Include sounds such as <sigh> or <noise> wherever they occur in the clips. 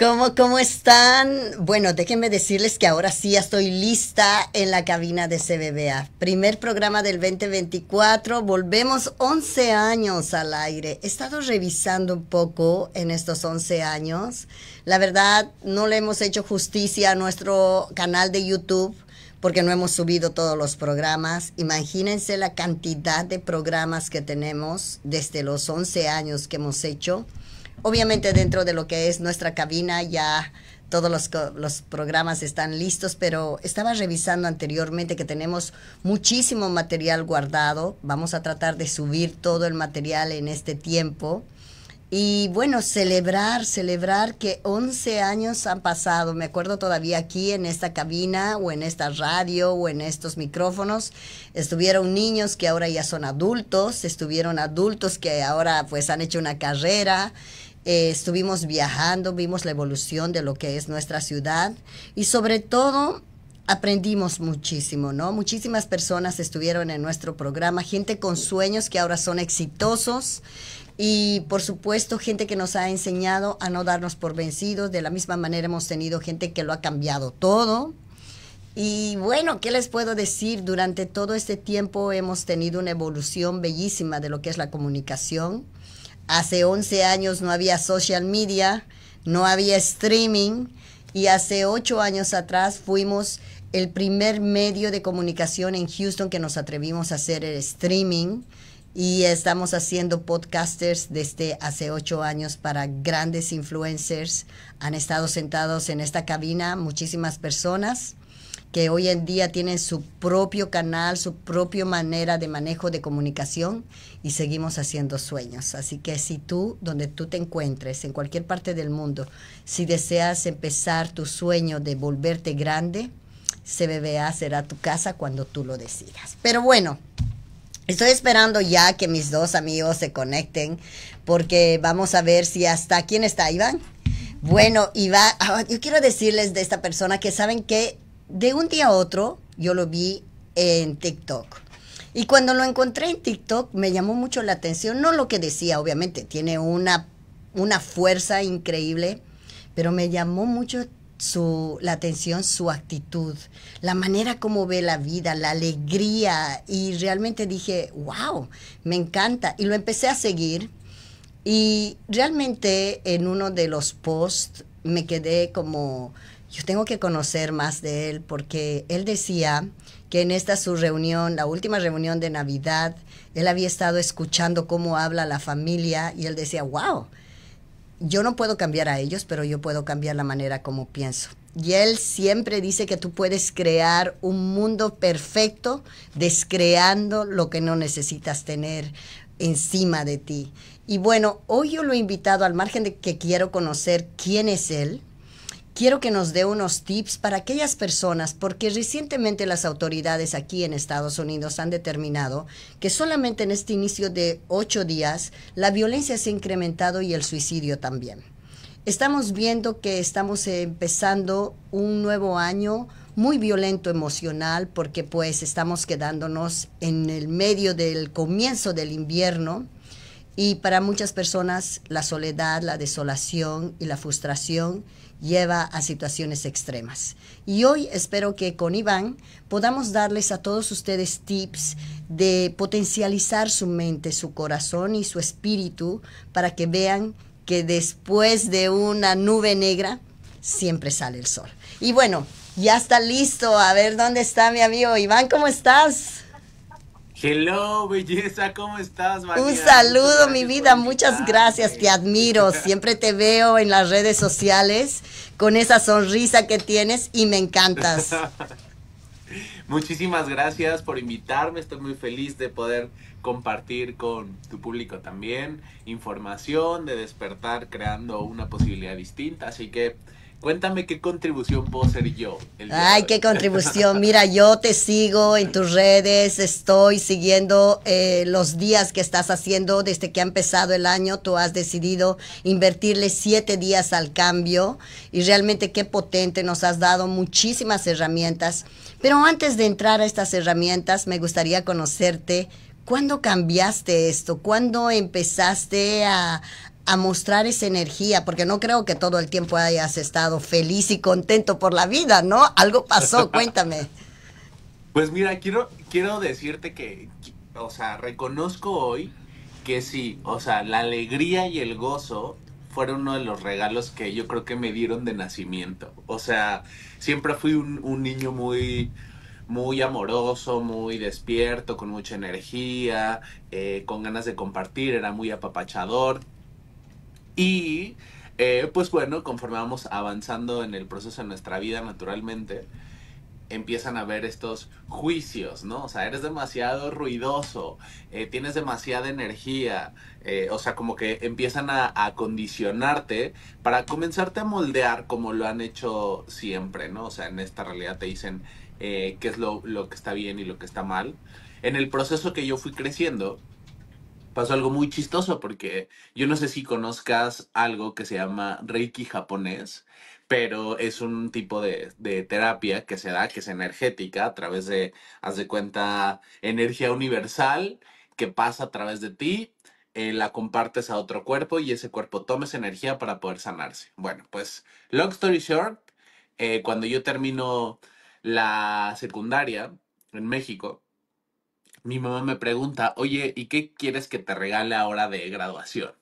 ¿Cómo, ¿Cómo están? Bueno, déjenme decirles que ahora sí ya estoy lista en la cabina de CBBA. Primer programa del 2024, volvemos 11 años al aire. He estado revisando un poco en estos 11 años. La verdad, no le hemos hecho justicia a nuestro canal de YouTube porque no hemos subido todos los programas. Imagínense la cantidad de programas que tenemos desde los 11 años que hemos hecho. Obviamente dentro de lo que es nuestra cabina ya todos los, los, programas están listos, pero estaba revisando anteriormente que tenemos muchísimo material guardado. Vamos a tratar de subir todo el material en este tiempo. Y bueno, celebrar, celebrar que 11 años han pasado. Me acuerdo todavía aquí en esta cabina o en esta radio o en estos micrófonos. Estuvieron niños que ahora ya son adultos, estuvieron adultos que ahora pues han hecho una carrera eh, estuvimos viajando, vimos la evolución de lo que es nuestra ciudad y sobre todo aprendimos muchísimo, ¿no? Muchísimas personas estuvieron en nuestro programa, gente con sueños que ahora son exitosos y por supuesto gente que nos ha enseñado a no darnos por vencidos, de la misma manera hemos tenido gente que lo ha cambiado todo. Y bueno, ¿qué les puedo decir? Durante todo este tiempo hemos tenido una evolución bellísima de lo que es la comunicación Hace 11 años no había social media, no había streaming y hace 8 años atrás fuimos el primer medio de comunicación en Houston que nos atrevimos a hacer el streaming y estamos haciendo podcasters desde hace 8 años para grandes influencers. Han estado sentados en esta cabina muchísimas personas que hoy en día tienen su propio canal, su propia manera de manejo de comunicación y seguimos haciendo sueños. Así que si tú, donde tú te encuentres, en cualquier parte del mundo, si deseas empezar tu sueño de volverte grande, CBBA será tu casa cuando tú lo decidas. Pero bueno, Estoy esperando ya que mis dos amigos se conecten porque vamos a ver si hasta quién está Iván. Bueno, Iván, ah, yo quiero decirles de esta persona que saben que de un día a otro yo lo vi en TikTok y cuando lo encontré en TikTok me llamó mucho la atención, no lo que decía, obviamente, tiene una, una fuerza increíble, pero me llamó mucho la atención, su actitud, la manera como ve la vida, la alegría. Y realmente dije, wow, me encanta. Y lo empecé a seguir. Y realmente en uno de los posts me quedé como, yo tengo que conocer más de él porque él decía que en esta su reunión, la última reunión de Navidad, él había estado escuchando cómo habla la familia y él decía, wow, yo no puedo cambiar a ellos, pero yo puedo cambiar la manera como pienso. Y él siempre dice que tú puedes crear un mundo perfecto descreando lo que no necesitas tener encima de ti. Y bueno, hoy yo lo he invitado al margen de que quiero conocer quién es él, quiero que nos dé unos tips para aquellas personas, porque recientemente las autoridades aquí en Estados Unidos han determinado que solamente en este inicio de ocho días la violencia se ha incrementado y el suicidio también. Estamos viendo que estamos empezando un nuevo año muy violento emocional porque pues estamos quedándonos en el medio del comienzo del invierno. Y para muchas personas la soledad, la desolación y la frustración lleva a situaciones extremas. Y hoy espero que con Iván podamos darles a todos ustedes tips de potencializar su mente, su corazón y su espíritu para que vean que después de una nube negra siempre sale el sol. Y bueno, ya está listo. A ver dónde está mi amigo Iván, ¿cómo estás? Hello, belleza, ¿cómo estás, María? Un saludo, mi vida, muchas gracias, te admiro. <laughs> Siempre te veo en las redes sociales con esa sonrisa que tienes y me encantas. <laughs> Muchísimas gracias por invitarme, estoy muy feliz de poder compartir con tu público también información, de despertar creando una posibilidad distinta, así que Cuéntame qué contribución puedo ser yo. Ay, qué contribución. <laughs> Mira, yo te sigo en tus redes, estoy siguiendo eh, los días que estás haciendo desde que ha empezado el año. Tú has decidido invertirle siete días al cambio y realmente qué potente nos has dado muchísimas herramientas. Pero antes de entrar a estas herramientas, me gustaría conocerte. ¿Cuándo cambiaste esto? ¿Cuándo empezaste a, a mostrar esa energía, porque no creo que todo el tiempo hayas estado feliz y contento por la vida, ¿no? Algo pasó, <laughs> cuéntame. Pues mira, quiero, quiero decirte que, o sea, reconozco hoy que sí, o sea, la alegría y el gozo fueron uno de los regalos que yo creo que me dieron de nacimiento. O sea, siempre fui un, niño muy, muy amoroso, muy despierto, con mucha energía, eh, con ganas de compartir, era muy apapachador. Y eh, pues bueno, conforme vamos avanzando en el proceso de nuestra vida naturalmente, empiezan a ver estos juicios, ¿no? O sea, eres demasiado ruidoso, eh, tienes demasiada energía, eh, o sea, como que empiezan a, a, condicionarte para comenzarte a moldear como lo han hecho siempre, ¿no? O sea, en esta realidad te dicen qué es lo, lo que está bien y lo que está mal. En el proceso que yo fui creciendo, pasó algo muy chistoso porque yo no sé si conozcas algo que se llama Reiki japonés, pero es un tipo de, terapia que se da, que es energética, a través de, haz de cuenta, energía universal que pasa a través de ti, eh, la compartes a otro cuerpo y ese cuerpo toma esa energía para poder sanarse. Bueno, pues, long story short, eh, cuando yo termino la secundaria en México, mi mamá me pregunta, oye, ¿y qué quieres que te regale ahora de graduación?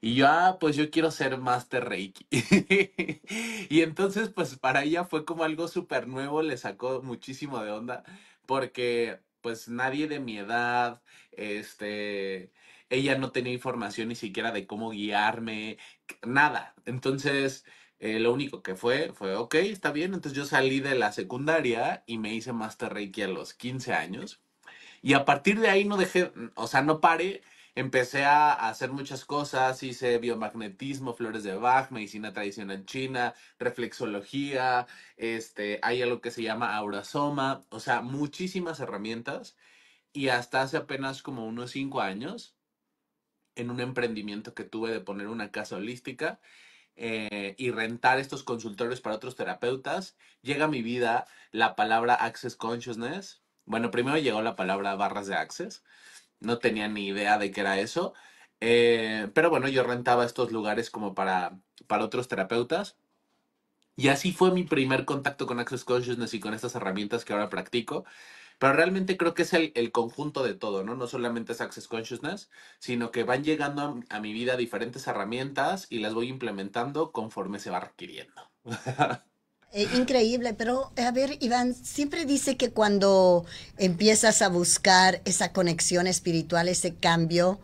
Y yo, ah, pues yo quiero ser Master Reiki. <laughs> y entonces, pues para ella fue como algo súper nuevo, le sacó muchísimo de onda, porque pues nadie de mi edad, este, ella no tenía información ni siquiera de cómo guiarme, nada. Entonces, eh, lo único que fue, fue, ok, está bien. Entonces yo salí de la secundaria y me hice Master Reiki a los 15 años. Y a partir de ahí no dejé, o sea, no paré. Empecé a hacer muchas cosas, hice biomagnetismo, flores de Bach, medicina tradicional china, reflexología, este, hay algo que se llama aurasoma, o sea, muchísimas herramientas. Y hasta hace apenas como unos cinco años, en un emprendimiento que tuve de poner una casa holística, eh, y rentar estos consultorios para otros terapeutas, llega a mi vida la palabra Access Consciousness bueno, primero llegó la palabra barras de access. No tenía ni idea de qué era eso. Eh, pero bueno, yo rentaba estos lugares como para, para otros terapeutas. Y así fue mi primer contacto con Access Consciousness y con estas herramientas que ahora practico. Pero realmente creo que es el, conjunto de todo, ¿no? No solamente es Access Consciousness, sino que van llegando a, a mi vida diferentes herramientas y las voy implementando conforme se va requiriendo. <laughs> Eh, increíble, pero a ver, Iván, siempre dice que cuando empiezas a buscar esa conexión espiritual, ese cambio,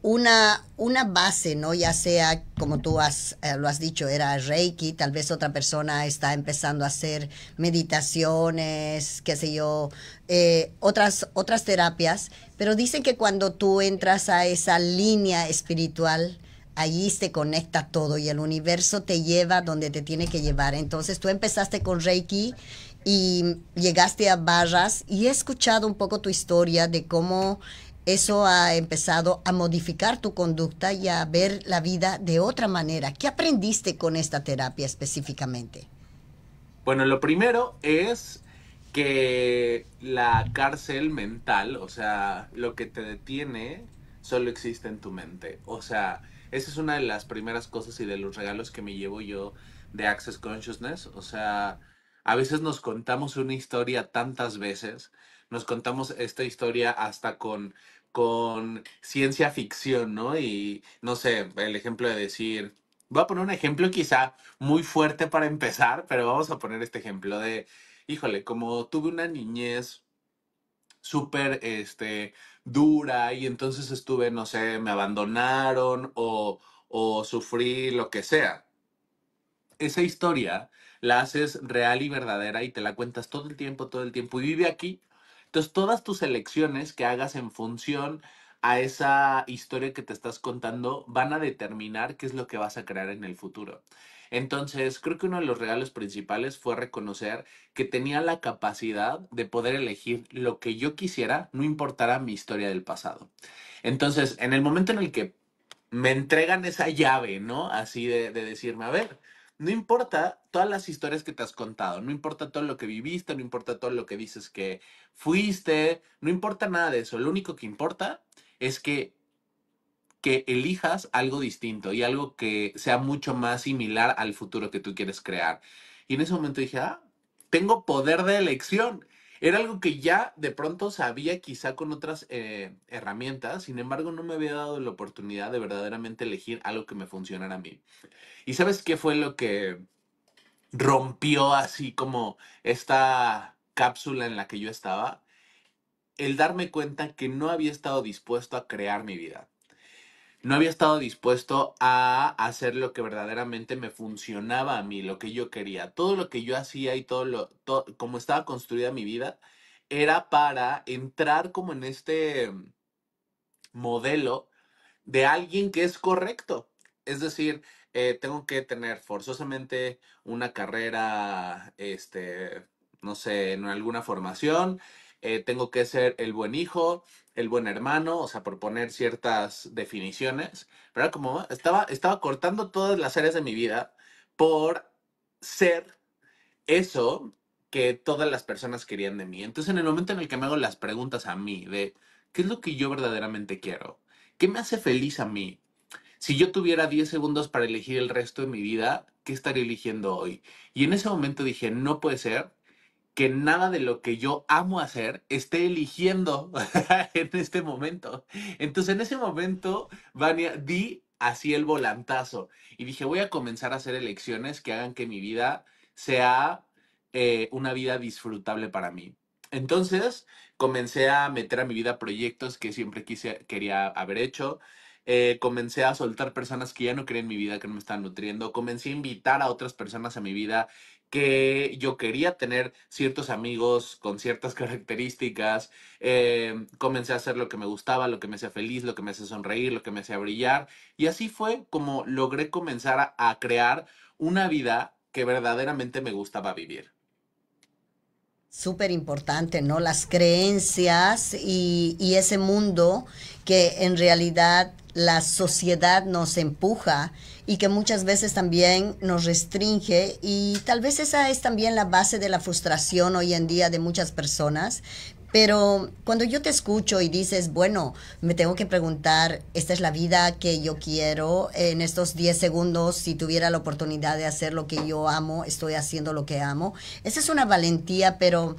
una, una base, ¿no? Ya sea, como tú has, eh, lo has dicho, era Reiki, tal vez otra persona está empezando a hacer meditaciones, qué sé yo, eh, otras, otras terapias, pero dicen que cuando tú entras a esa línea espiritual, allí se conecta todo y el universo te lleva donde te tiene que llevar. Entonces tú empezaste con Reiki y llegaste a Barras y he escuchado un poco tu historia de cómo eso ha empezado a modificar tu conducta y a ver la vida de otra manera. ¿Qué aprendiste con esta terapia específicamente? Bueno, lo primero es que la cárcel mental, o sea, lo que te detiene, solo existe en tu mente. O sea, esa es una de las primeras cosas y de los regalos que me llevo yo de Access Consciousness. O sea, a veces nos contamos una historia tantas veces, nos contamos esta historia hasta con con ciencia ficción, ¿no? Y no sé, el ejemplo de decir, voy a poner un ejemplo quizá muy fuerte para empezar, pero vamos a poner este ejemplo de, híjole, como tuve una niñez súper, este, dura y entonces estuve, no sé, me abandonaron o, o sufrí lo que sea. Esa historia la haces real y verdadera y te la cuentas todo el tiempo, todo el tiempo y vive aquí. Entonces, todas tus elecciones que hagas en función a esa historia que te estás contando van a determinar qué es lo que vas a crear en el futuro. Entonces, creo que uno de los regalos principales fue reconocer que tenía la capacidad de poder elegir lo que yo quisiera, no importara mi historia del pasado. Entonces, en el momento en el que me entregan esa llave, ¿no? Así de, decirme, a ver, no importa todas las historias que te has contado, no importa todo lo que viviste, no importa todo lo que dices que fuiste, no importa nada de eso, lo único que importa es que que elijas algo distinto y algo que sea mucho más similar al futuro que tú quieres crear. Y en ese momento dije, ah, tengo poder de elección. Era algo que ya de pronto sabía quizá con otras eh, herramientas, sin embargo no me había dado la oportunidad de verdaderamente elegir algo que me funcionara a mí. ¿Y sabes qué fue lo que rompió así como esta cápsula en la que yo estaba? El darme cuenta que no había estado dispuesto a crear mi vida no había estado dispuesto a hacer lo que verdaderamente me funcionaba a mí, lo que yo quería. Todo lo que yo hacía y todo lo, todo, como estaba construida mi vida, era para entrar como en este modelo de alguien que es correcto. Es decir, eh, tengo que tener forzosamente una carrera, este, no sé, en alguna formación, eh, tengo que ser el buen hijo, el buen hermano, o sea, por poner ciertas definiciones, pero como estaba, estaba cortando todas las áreas de mi vida por ser eso que todas las personas querían de mí. Entonces, en el momento en el que me hago las preguntas a mí de qué es lo que yo verdaderamente quiero, qué me hace feliz a mí, si yo tuviera 10 segundos para elegir el resto de mi vida, ¿qué estaría eligiendo hoy? Y en ese momento dije, no puede ser que nada de lo que yo amo hacer esté eligiendo <laughs> en este momento. Entonces, en ese momento, Vania, di así el volantazo y dije, voy a comenzar a hacer elecciones que hagan que mi vida sea eh, una vida disfrutable para mí. Entonces, comencé a meter a mi vida proyectos que siempre quise, quería haber hecho. Eh, comencé a soltar personas que ya no creen mi vida, que no me están nutriendo. Comencé a invitar a otras personas a mi vida que yo quería tener ciertos amigos con ciertas <laughs> características, em, comencé a hacer lo que me gustaba, lo que me hacía feliz, lo que me hacía sonreír, lo que me hacía brillar, y así fue como logré comenzar a, crear una vida que verdaderamente me gustaba vivir súper importante, ¿no? Las creencias y, ese mundo que en realidad la sociedad nos empuja y que muchas veces también nos restringe y tal vez esa es también la base de la frustración hoy en día de muchas personas. Pero cuando yo te escucho y dices, bueno, me tengo que preguntar, ¿esta es la vida que yo quiero? En estos 10 segundos, si tuviera la oportunidad de hacer lo que yo amo, estoy haciendo lo que amo. Esa es una valentía, pero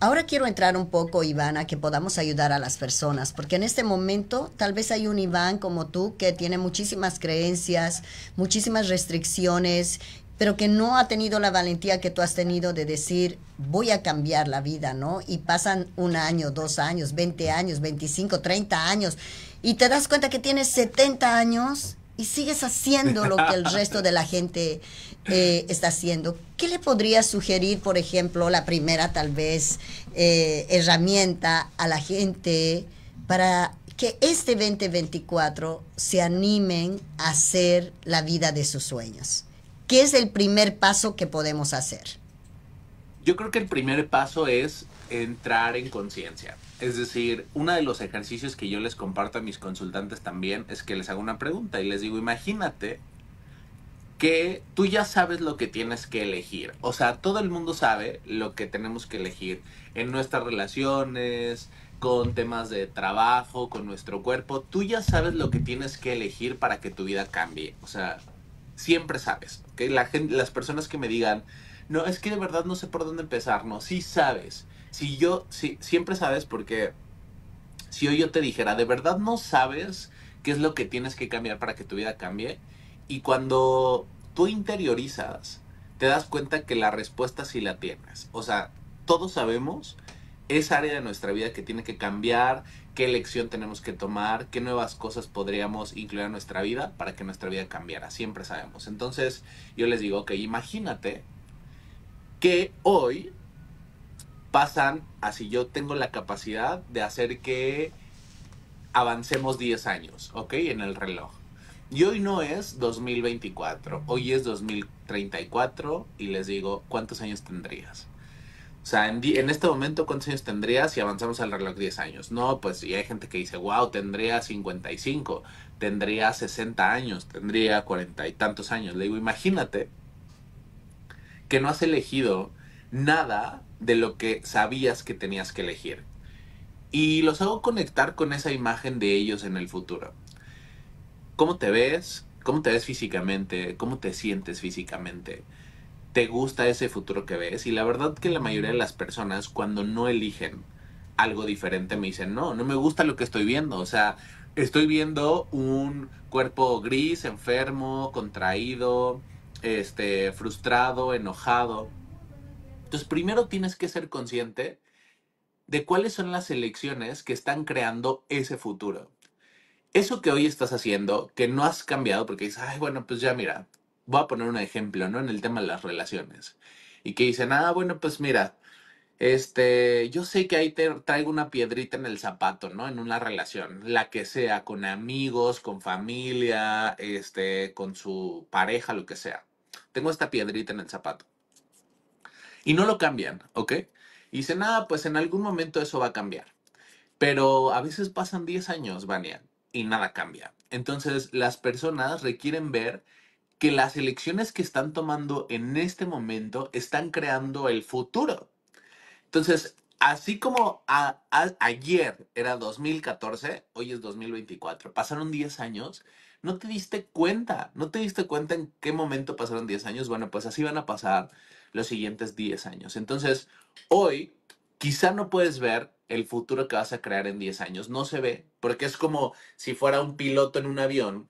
Ahora quiero entrar un poco, Iván, a que podamos ayudar a las personas, porque en este momento tal vez hay un Iván como tú que tiene muchísimas creencias, muchísimas restricciones, pero que no ha tenido la valentía que tú has tenido de decir, voy a cambiar la vida, ¿no? Y pasan un año, dos años, 20 años, 25, 30 años, y te das cuenta que tienes 70 años y sigues haciendo lo que el resto de la gente eh, está haciendo. ¿Qué le podría sugerir, por ejemplo, la primera tal vez eh, herramienta a la gente para que este 2024 se animen a hacer la vida de sus sueños? ¿Qué es el primer paso que podemos hacer? Yo creo que el primer paso es entrar en conciencia. Es decir, uno de los ejercicios que yo les comparto a mis consultantes también es que les hago una pregunta y les digo, imagínate que tú ya sabes lo que tienes que elegir. O sea, todo el mundo sabe lo que tenemos que elegir en nuestras relaciones, con temas de trabajo, con nuestro cuerpo. Tú ya sabes lo que tienes que elegir para que tu vida cambie. O sea, siempre sabes. que La gente, las personas que me digan, no, es que de verdad no sé por dónde empezar. No, sí sabes. Si yo, sí, siempre sabes porque si hoy yo te dijera, de verdad no sabes qué es lo que tienes que cambiar para que tu vida cambie y cuando tú interiorizas, te das cuenta que la respuesta sí la tienes. O sea, todos sabemos esa área de nuestra vida que tiene que cambiar, qué elección tenemos que tomar, qué nuevas cosas podríamos incluir en nuestra vida para que nuestra vida cambiara. Siempre sabemos. Entonces yo les digo, ok, imagínate que hoy pasan si yo tengo la capacidad de hacer que avancemos 10 años, ¿ok? En el reloj. Y hoy no es 2024, hoy es 2034 y les digo, ¿cuántos años tendrías? O sea, en, este momento, ¿cuántos años tendrías si avanzamos al reloj 10 años? No, pues y hay gente que dice, wow, tendría 55, tendría 60 años, tendría 40 y tantos años. Le digo, imagínate que no has elegido nada de lo que sabías que tenías que elegir. Y los hago conectar con esa imagen de ellos en el futuro. ¿Cómo te ves? ¿Cómo te ves físicamente? ¿Cómo te sientes físicamente? ¿Te gusta ese futuro que ves? Y la verdad que la mayoría de las personas cuando no eligen algo diferente me dicen, no, no me gusta lo que estoy viendo. O sea, estoy viendo un cuerpo gris, enfermo, contraído, este, frustrado, enojado. Entonces, primero tienes que ser consciente de cuáles son las elecciones que están creando ese futuro eso que hoy estás haciendo, que no has cambiado, porque dices, ay, bueno, pues ya mira, voy a poner un ejemplo, ¿no? En el tema de las relaciones. Y que dice, nada, ah, bueno, pues mira, este, yo sé que ahí te traigo una piedrita en el zapato, ¿no? En una relación, la que sea, con amigos, con familia, este, con su pareja, lo que sea. Tengo esta piedrita en el zapato. Y no lo cambian, ¿ok? Y nada ah, pues en algún momento eso va a cambiar. Pero a veces pasan 10 años, Vania, y nada cambia. Entonces, las personas requieren ver que las elecciones que están tomando en este momento están creando el futuro. Entonces, así como ayer era 2014, hoy es 2024, pasaron 10 años, no te diste cuenta, no te diste cuenta en qué momento pasaron 10 años, bueno, pues así van a pasar los siguientes 10 años. Entonces, hoy quizá no puedes ver el futuro que vas a crear en 10 años. No se ve, porque es como si fuera un piloto en un avión.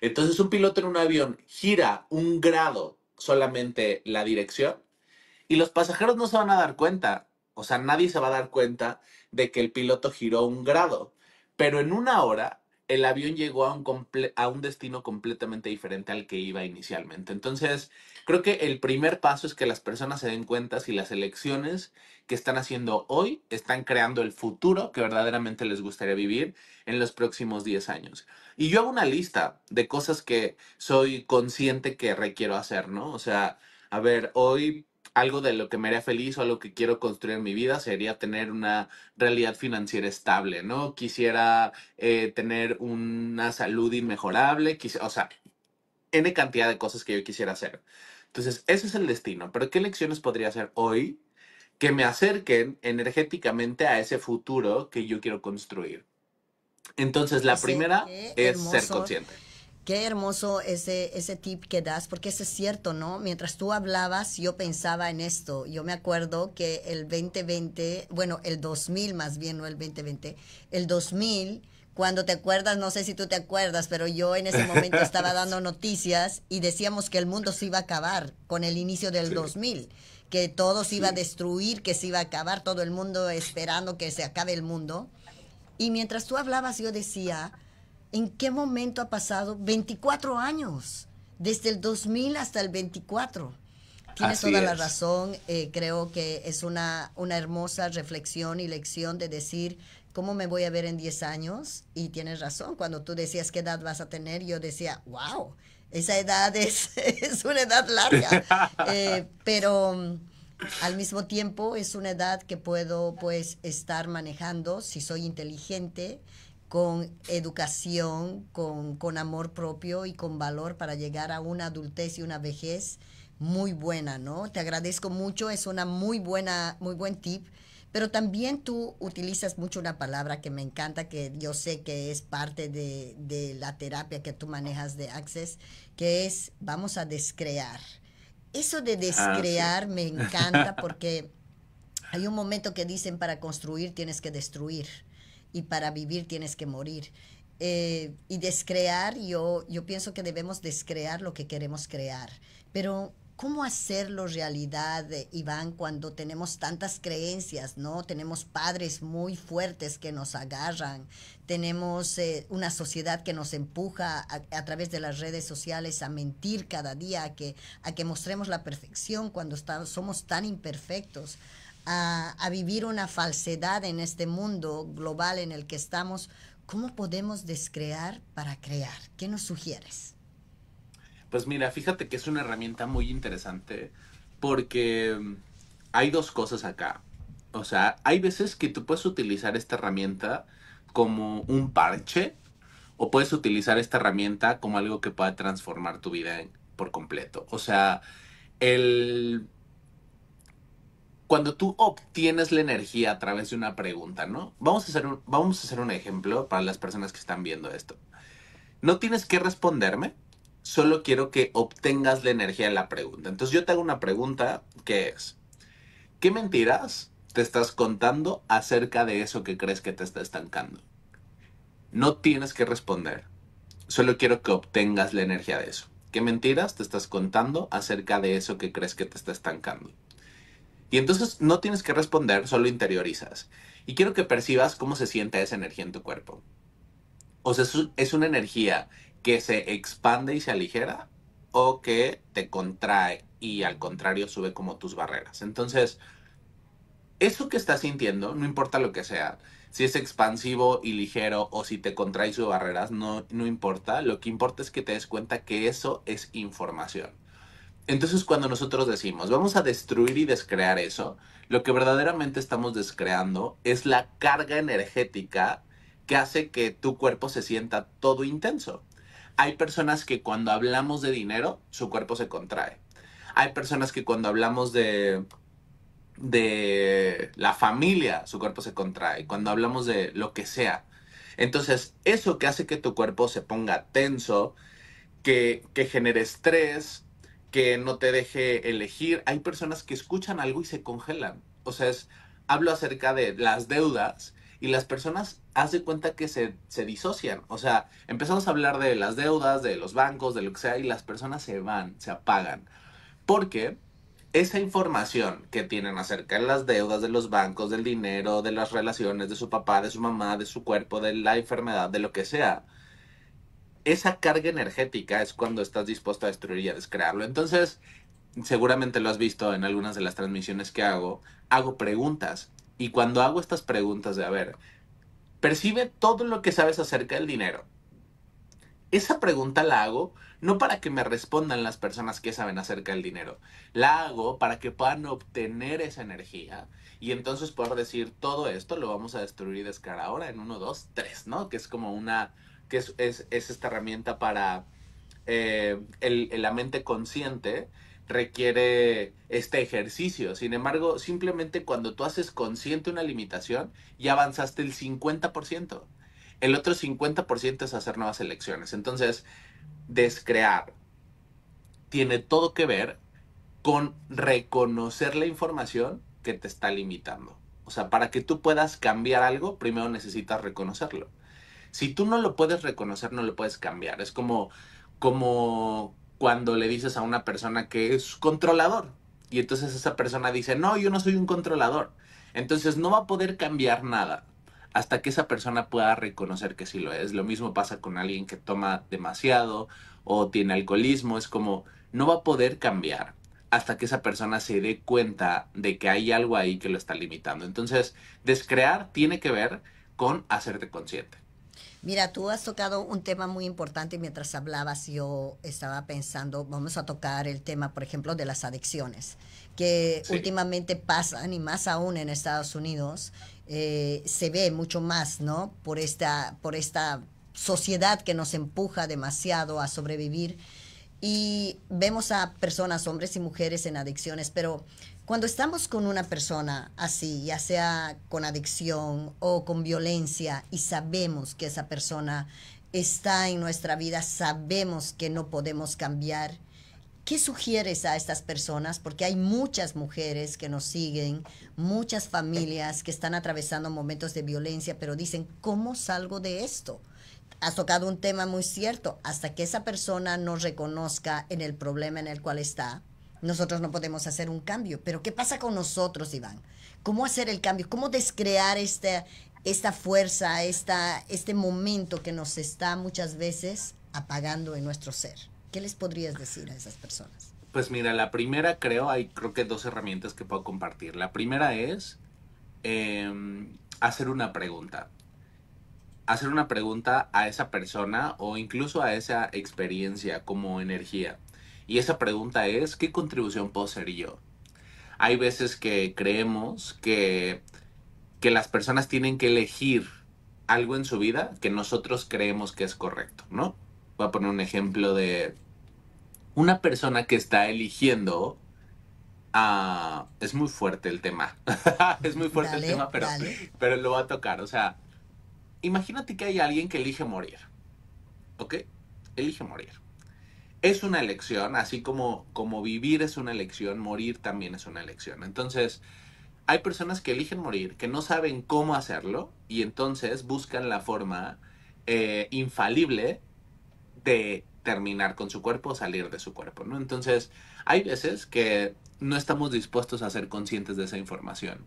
Entonces un piloto en un avión gira un grado solamente la dirección y los pasajeros no se van a dar cuenta. O sea, nadie se va a dar cuenta de que el piloto giró un grado. Pero en una hora el avión llegó a un, a un destino completamente diferente al que iba inicialmente. Entonces, creo que el primer paso es que las personas se den cuenta si las elecciones que están haciendo hoy están creando el futuro que verdaderamente les gustaría vivir en los próximos 10 años. Y yo hago una lista de cosas que soy consciente que requiero hacer, ¿no? O sea, a ver, hoy algo de lo que me haría feliz o algo que quiero construir en mi vida sería tener una realidad financiera estable, ¿no? Quisiera eh, tener una salud inmejorable, o sea, N cantidad de cosas que yo quisiera hacer. Entonces, ese es el destino, pero ¿qué lecciones podría hacer hoy que me acerquen energéticamente a ese futuro que yo quiero construir? Entonces, la pues, eh, primera es ser consciente. Qué hermoso ese, ese tip que das, porque eso es cierto, ¿no? Mientras tú hablabas, yo pensaba en esto. Yo me acuerdo que el 2020, bueno, el 2000 más bien, no el 2020, el 2000 cuando te acuerdas, no sé si tú te acuerdas, pero yo en ese momento estaba <laughs> dando noticias y decíamos que el mundo se iba a acabar con el inicio del 2000, que todo se iba a destruir, que se iba a acabar, todo el mundo esperando que se acabe el mundo. Y mientras tú hablabas, yo decía, ¿En qué momento ha pasado 24 años? Desde el 2000 hasta el 24. Tienes toda la razón. Eh, creo que es una, una hermosa reflexión y lección de decir, ¿cómo me voy a ver en 10 años? Y tienes razón. Cuando tú decías qué edad vas a tener, yo decía, wow, esa edad es, <laughs> es una edad larga. <laughs> Eh, pero al mismo tiempo es una edad que puedo pues estar manejando si soy inteligente con educación, con, amor propio y con valor para llegar a una adultez y una vejez muy buena, ¿no? Te agradezco mucho, es una muy buena, muy buen tip. Pero también tú utilizas mucho una palabra que me encanta, que yo sé que es parte de, la terapia que tú manejas de Access, que es vamos a descrear. Eso de ah, descrear me encanta <laughs> porque hay un momento que dicen para construir tienes que destruir y para vivir tienes que morir. Eh, y descrear, yo, yo pienso que debemos descrear lo que queremos crear, pero ¿cómo hacerlo realidad, Iván, cuando tenemos tantas creencias, ¿no? Tenemos padres muy fuertes que nos agarran, tenemos eh, una sociedad que nos empuja a, través de las redes sociales a mentir cada día, a que, a que mostremos la perfección cuando estamos somos tan imperfectos a, vivir una falsedad en este mundo global en el que estamos, ¿cómo podemos descrear para crear? ¿Qué nos sugieres? Pues mira, fíjate que es una herramienta muy interesante porque mm, hay dos cosas acá. O sea, hay veces que tú puedes utilizar esta herramienta como un parche o puedes utilizar esta herramienta como algo que pueda transformar tu vida por completo. O sea, el cuando tú obtienes la energía a través de una pregunta, ¿no? Vamos a hacer un, vamos a hacer un ejemplo para las personas que están viendo esto. No tienes que responderme, solo quiero que obtengas la energía de la pregunta. Entonces yo te hago una pregunta que es, ¿qué mentiras te estás contando acerca de eso que crees que te está estancando? No tienes que responder, solo quiero que obtengas la energía de eso. ¿Qué mentiras te estás contando acerca de eso que crees que te está estancando? Y entonces no tienes que responder, solo interiorizas. Y quiero que percibas cómo se siente esa energía en tu cuerpo. O sea, es una energía que se expande y se aligera o que te contrae y al contrario sube como tus barreras. Entonces, eso que estás sintiendo, no importa lo que sea, si es expansivo y ligero o si te contrae y sube barreras, no, no importa. Lo que importa es que te des cuenta que eso es información. Entonces cuando nosotros decimos, vamos a destruir y descrear eso, lo que verdaderamente estamos descreando es la carga energética que hace que tu cuerpo se sienta todo intenso. Hay personas que cuando hablamos de dinero, su cuerpo se contrae. Hay personas que cuando hablamos de, de la familia, su cuerpo se contrae. Cuando hablamos de lo que sea. Entonces, eso que hace que tu cuerpo se ponga tenso, que, que genere estrés, que no te deje elegir. Hay personas que escuchan algo y se congelan. O sea, hablo acerca de las deudas y las personas hacen cuenta que se, se disocian. O sea, empezamos a hablar de las deudas, de los bancos, de lo que sea, y las personas se van, se apagan. Porque esa información que tienen acerca de las deudas, de los bancos, del dinero, de las relaciones, de su papá, de su mamá, de su cuerpo, de la enfermedad, de lo que sea, esa carga energética es cuando estás dispuesto a destruir y a descrearlo. Entonces, seguramente lo has visto en algunas de las transmisiones que hago, hago preguntas. Y cuando hago estas preguntas de, a ver, percibe todo lo que sabes acerca del dinero. Esa pregunta la hago no para que me respondan las personas que saben acerca del dinero, la hago para que puedan obtener esa energía y entonces poder decir todo esto lo vamos a destruir y descar ahora en uno dos tres ¿no? Que es como una, que es, esta herramienta para eh, la mente consciente, requiere este ejercicio. Sin embargo, simplemente cuando tú haces consciente una limitación, ya avanzaste el 50%. El otro 50% es hacer nuevas elecciones. Entonces, descrear tiene todo que ver con reconocer la información que te está limitando. O sea, para que tú puedas cambiar algo, primero necesitas reconocerlo. Si tú no lo puedes reconocer, no lo puedes cambiar. Es como, como cuando le dices a una persona que es controlador y entonces esa persona dice, no, yo no soy un controlador. Entonces no va a poder cambiar nada hasta que esa persona pueda reconocer que sí lo es. Lo mismo pasa con alguien que toma demasiado o tiene alcoholismo. Es como, no va a poder cambiar hasta que esa persona se dé cuenta de que hay algo ahí que lo está limitando. Entonces, descrear tiene que ver con hacerte consciente. Mira, tú has tocado un tema muy importante mientras hablabas yo estaba pensando, vamos a tocar el tema, por ejemplo, de las adicciones, que últimamente pasan y más aún en Estados Unidos eh, se ve mucho más, ¿no? Por esta, por esta sociedad que nos empuja demasiado a sobrevivir y vemos a personas, hombres y mujeres en adicciones, pero cuando estamos con una persona así, ya sea con adicción o con violencia, y sabemos que esa persona está en nuestra vida, sabemos que no podemos cambiar, ¿Qué sugieres a estas personas? Porque hay muchas mujeres que nos siguen, muchas familias que están atravesando momentos de violencia, pero dicen, ¿cómo salgo de esto? Has tocado un tema muy cierto, hasta que esa persona no reconozca en el problema en el cual está, nosotros no podemos hacer un cambio, pero ¿qué pasa con nosotros, Iván? ¿Cómo hacer el cambio? ¿Cómo descrear esta esta fuerza, esta, este momento que nos está muchas veces apagando en nuestro ser? ¿Qué les podrías decir a esas personas? Pues mira, la primera creo, hay creo que dos herramientas que puedo compartir. La primera es em, hacer una pregunta. Hacer una pregunta a esa persona o incluso a esa experiencia como energía. Y esa pregunta es, ¿qué contribución puedo ser yo? Hay veces que creemos que, las personas tienen que elegir algo en su vida que nosotros creemos que es correcto, ¿no? Voy a poner un ejemplo de una persona que está eligiendo ah, es muy fuerte el tema. <laughs> es muy fuerte el tema, pero, pero lo va a tocar. O sea, imagínate que hay alguien que elige morir. ¿Ok? Elige morir es una elección, así como, como vivir es una elección, morir también es una elección. Entonces, hay personas que eligen morir, que no saben cómo hacerlo y entonces buscan la forma eh, infalible de terminar con su cuerpo, o salir de su cuerpo, ¿no? Entonces, hay veces que no estamos dispuestos a ser conscientes de esa información.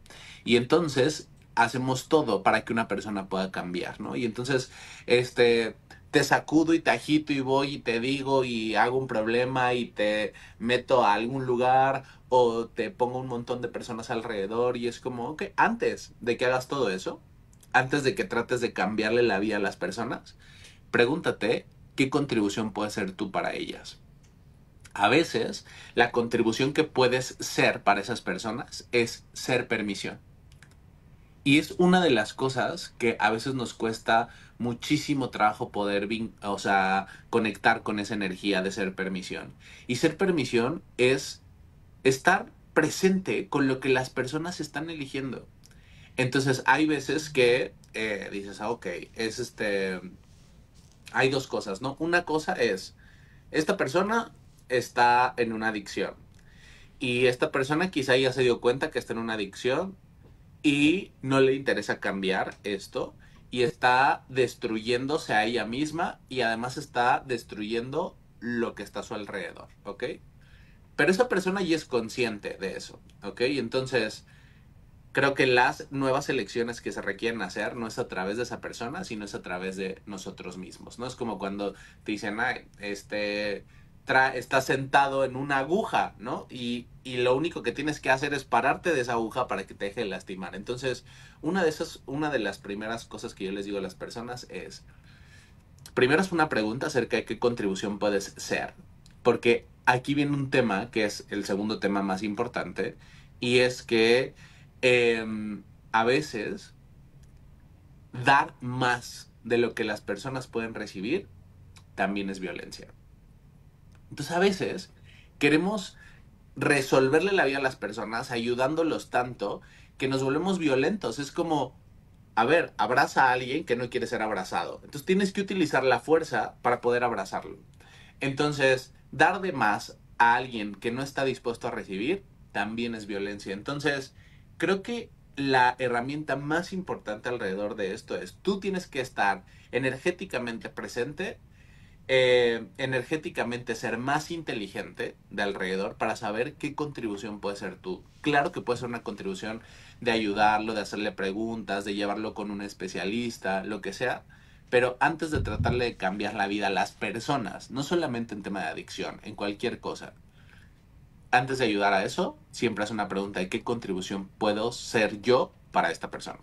Y entonces hacemos todo para que una persona pueda cambiar, ¿no? Y entonces, este, te sacudo y te agito y voy y te digo y hago un problema y te meto a algún lugar o te pongo un montón de personas alrededor y es como, ok, antes de que hagas todo eso, antes de que trates de cambiarle la vida a las personas, pregúntate qué contribución puedes ser tú para ellas. A veces, la contribución que puedes ser para esas personas es ser permisión. Y es una de las cosas que a veces nos cuesta muchísimo trabajo poder, o sea, conectar con esa energía de ser permisión. Y ser permisión es estar presente con lo que las personas están eligiendo. Entonces hay veces que eh, dices, ah, ok, es este, hay dos cosas, ¿no? Una cosa es, esta persona está en una adicción y esta persona quizá ya se dio cuenta que está en una adicción y no le interesa cambiar esto y está destruyéndose a ella misma y además está destruyendo lo que está a su alrededor, ¿ok? Pero esa persona ya es consciente de eso, ¿ok? Entonces, creo que las nuevas elecciones que se requieren hacer no es a través de esa persona, sino es a través de nosotros mismos, ¿no? Es como cuando te dicen, ay, este, está sentado en una aguja, ¿no? Y, lo único que tienes que hacer es pararte de esa aguja para que te deje lastimar. Entonces, una de esas, una de las primeras cosas que yo les digo a las personas es, primero es una pregunta acerca de qué contribución puedes ser, porque aquí viene un tema que es el segundo tema más importante, y es que em, a veces dar más de lo que las personas pueden recibir también es violencia. Entonces a veces queremos resolverle la vida a las personas ayudándolos tanto que nos volvemos violentos. Es como, a ver, abraza a alguien que no quiere ser abrazado. Entonces tienes que utilizar la fuerza para poder abrazarlo. Entonces, dar de más a alguien que no está dispuesto a recibir también es violencia. Entonces, creo que la herramienta más importante alrededor de esto es tú tienes que estar energéticamente presente eh, energéticamente ser más inteligente de alrededor para saber qué contribución puede ser tú. Claro que puede ser una contribución de ayudarlo, de hacerle preguntas, de llevarlo con un especialista, lo que sea, pero antes de tratarle de cambiar la vida a las personas, no solamente en tema de adicción, en cualquier cosa, antes de ayudar a eso, siempre haz una pregunta de qué contribución puedo ser yo para esta persona.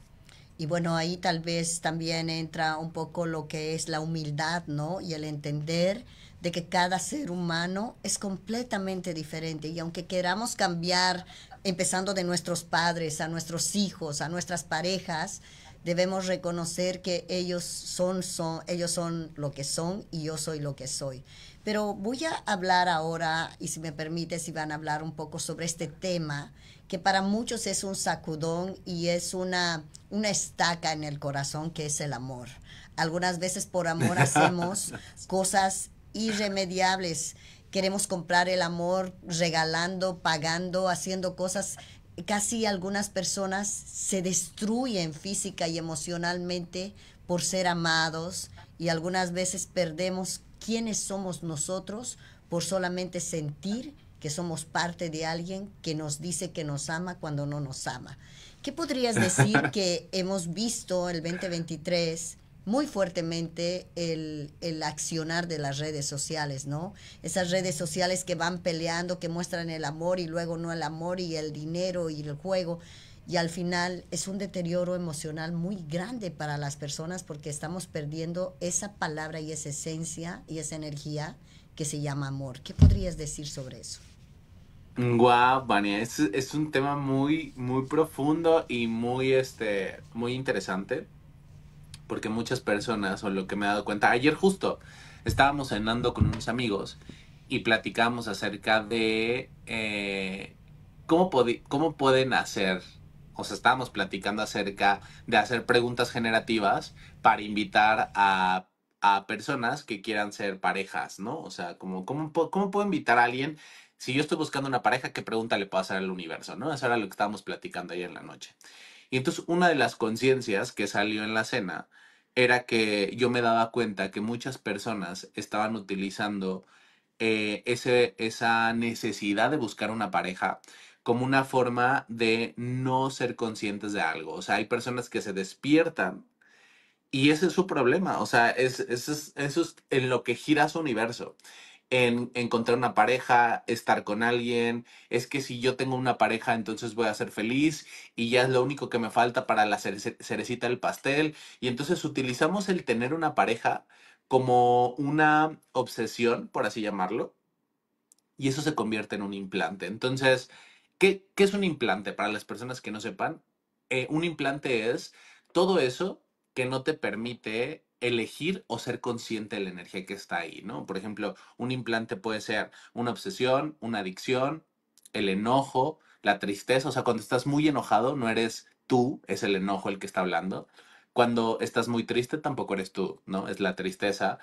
Y bueno, ahí tal vez también entra un poco lo que es la humildad, ¿no? Y el entender de que cada ser humano es completamente diferente y aunque queramos cambiar, empezando de nuestros padres, a nuestros hijos, a nuestras parejas, debemos reconocer que ellos son, son, ellos son lo que son y yo soy lo que soy. Pero voy a hablar ahora, y si me permite, si van a hablar un poco sobre este tema, que para muchos es un sacudón y es una, una estaca en el corazón, que es el amor. Algunas veces por amor hacemos <laughs> cosas irremediables. Queremos comprar el amor regalando, pagando, haciendo cosas casi algunas personas se destruyen física y emocionalmente por ser amados y algunas veces perdemos quiénes somos nosotros por solamente sentir que somos parte de alguien que nos dice que nos ama cuando no nos ama. ¿Qué podrías decir <laughs> que hemos visto el 2023 muy fuertemente el, accionar de las redes sociales, ¿no? Esas redes sociales que van peleando, que muestran el amor y luego no el amor y el dinero y el juego. Y al final es un deterioro emocional muy grande para las personas porque estamos perdiendo esa palabra y esa esencia y esa energía que se llama amor. ¿Qué podrías decir sobre eso? Guau, es, un tema muy, muy profundo y muy, este, muy interesante porque muchas personas, o lo que me he dado cuenta, ayer justo estábamos cenando con unos amigos y platicamos acerca de eh, cómo, pueden hacer, o sea, estábamos platicando acerca de hacer preguntas generativas para invitar a, personas que quieran ser parejas, ¿no? O sea, como, ¿cómo, cómo puedo invitar a alguien? Si yo estoy buscando una pareja, ¿qué pregunta le puedo hacer al universo? ¿No? Eso era lo que estábamos platicando ayer en la noche. Y entonces una de las conciencias que salió en la cena era que yo me daba cuenta que muchas personas estaban utilizando eh, ese, esa necesidad de buscar una pareja como una forma de no ser conscientes de algo. O sea, hay personas que se despiertan y ese es su problema. O sea, eso es en lo que gira su universo en encontrar una pareja, estar con alguien. Es que si yo tengo una pareja, entonces voy a ser feliz y ya es lo único que me falta para la cerecita del pastel. Y entonces utilizamos el tener una pareja como una obsesión, por así llamarlo, y eso se convierte en un implante. Entonces, ¿qué, es un implante? Para las personas que no sepan, eh, un implante es todo eso que no te permite elegir o ser consciente de la energía que está ahí, ¿no? Por ejemplo, un implante puede ser una obsesión, una adicción, el enojo, la tristeza, o sea, cuando estás muy enojado no eres tú, es el enojo el que está hablando. Cuando estás muy triste tampoco eres tú, ¿no? Es la tristeza.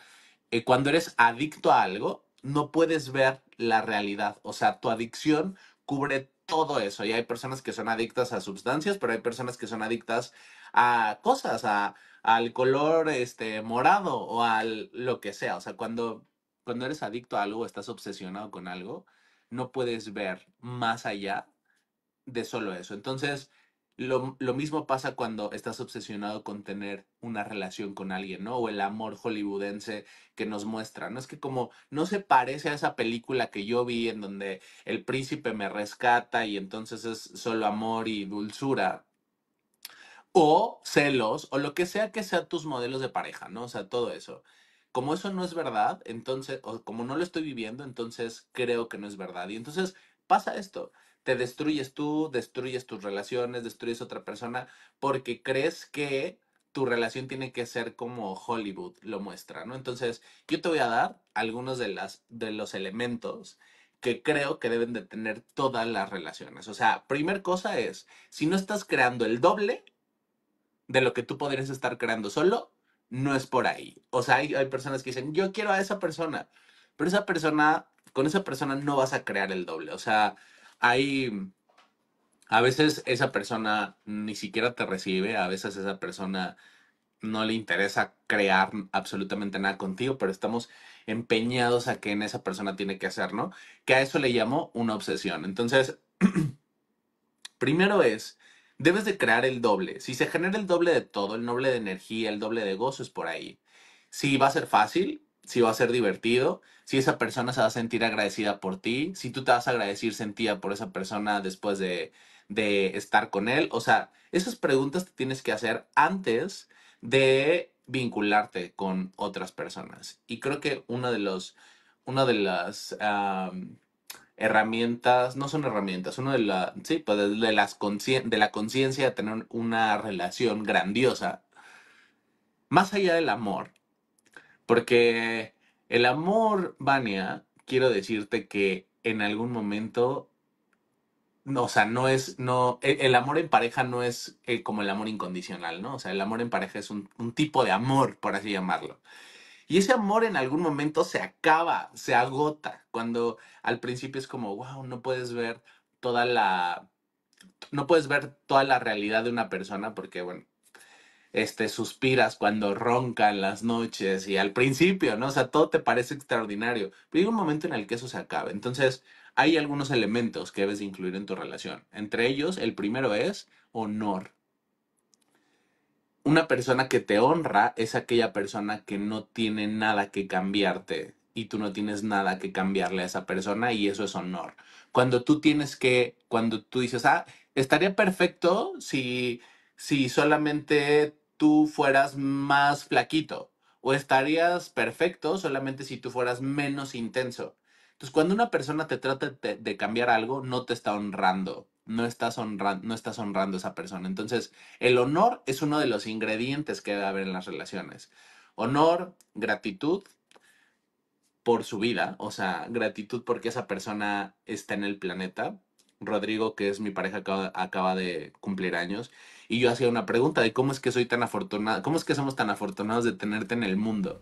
Eh, cuando eres adicto a algo, no puedes ver la realidad, o sea, tu adicción cubre todo eso. Y hay personas que son adictas a sustancias, pero hay personas que son adictas a cosas, a al color este, morado o al lo que sea. O sea, cuando, cuando eres adicto a algo, estás obsesionado con algo, no puedes ver más allá de solo eso. Entonces, lo, lo, mismo pasa cuando estás obsesionado con tener una relación con alguien, ¿no? O el amor hollywoodense que nos muestra, ¿no? Es que como no se parece a esa película que yo vi en donde el príncipe me rescata y entonces es solo amor y dulzura, o celos o lo que sea que sean tus modelos de pareja, ¿no? O sea, todo eso. Como eso no es verdad, entonces, o como no lo estoy viviendo, entonces creo que no es verdad. Y entonces pasa esto, te destruyes tú, destruyes tus relaciones, destruyes otra persona, porque crees que tu relación tiene que ser como Hollywood lo muestra, ¿no? Entonces, yo te voy a dar algunos de, las, de los elementos que creo que deben de tener todas las relaciones. O sea, primer cosa es, si no estás creando el doble, de lo que tú podrías estar creando solo, no es por ahí. O sea, hay, personas que dicen, yo quiero a esa persona, pero esa persona, con esa persona no vas a crear el doble. O sea, hay, a veces esa persona ni siquiera te recibe, a veces esa persona no le interesa crear absolutamente nada contigo, pero estamos empeñados a que en esa persona tiene que hacer, ¿no? Que a eso le llamo una obsesión. Entonces, <clears throat> primero es Debes de crear el doble. Si se genera el doble de todo, el doble de energía, el doble de gozo es por ahí. Si va a ser fácil, si va a ser divertido, si esa persona se va a sentir agradecida por ti, si tú te vas a agradecer sentida por esa persona después de, estar con él. O sea, esas preguntas te tienes que hacer antes de vincularte con otras personas. Y creo que uno de los, de las herramientas, no son herramientas, uno de, la, sí, pues, de, las de la conciencia de tener una relación grandiosa, más allá del amor, porque el amor, Vania, quiero decirte que en algún momento, no, o sea, no es, no, e, el, amor en pareja no es eh, como el amor incondicional, ¿no? O sea, el amor en pareja es un, un tipo de amor, por así llamarlo. Y ese amor en algún momento se acaba, se agota, cuando al principio es como, wow, no puedes ver toda la, no puedes ver toda la realidad de una persona porque, bueno, este, suspiras cuando roncan las noches y al principio, ¿no? O sea, todo te parece extraordinario, pero hay un momento en el que eso se acaba. Entonces, hay algunos elementos que debes de incluir en tu relación. Entre ellos, el primero es honor una persona que te honra es aquella persona que no tiene nada que cambiarte y tú no tienes nada que cambiarle a esa persona y eso es honor. Cuando tú tienes que, cuando tú dices, ah, estaría perfecto si, si solamente tú fueras más flaquito o estarías perfecto solamente si tú fueras menos intenso. Entonces, cuando una persona te trata de cambiar algo, no te está honrando, no estás, honrando, no a esa persona. Entonces, el honor es uno de los ingredientes que debe haber en las relaciones. Honor, gratitud por su vida, o sea, gratitud porque esa persona está en el planeta. Rodrigo, que es mi pareja, acaba, de cumplir años, y yo hacía una pregunta de cómo es que soy tan afortunado, cómo es que somos tan afortunados de tenerte en el mundo,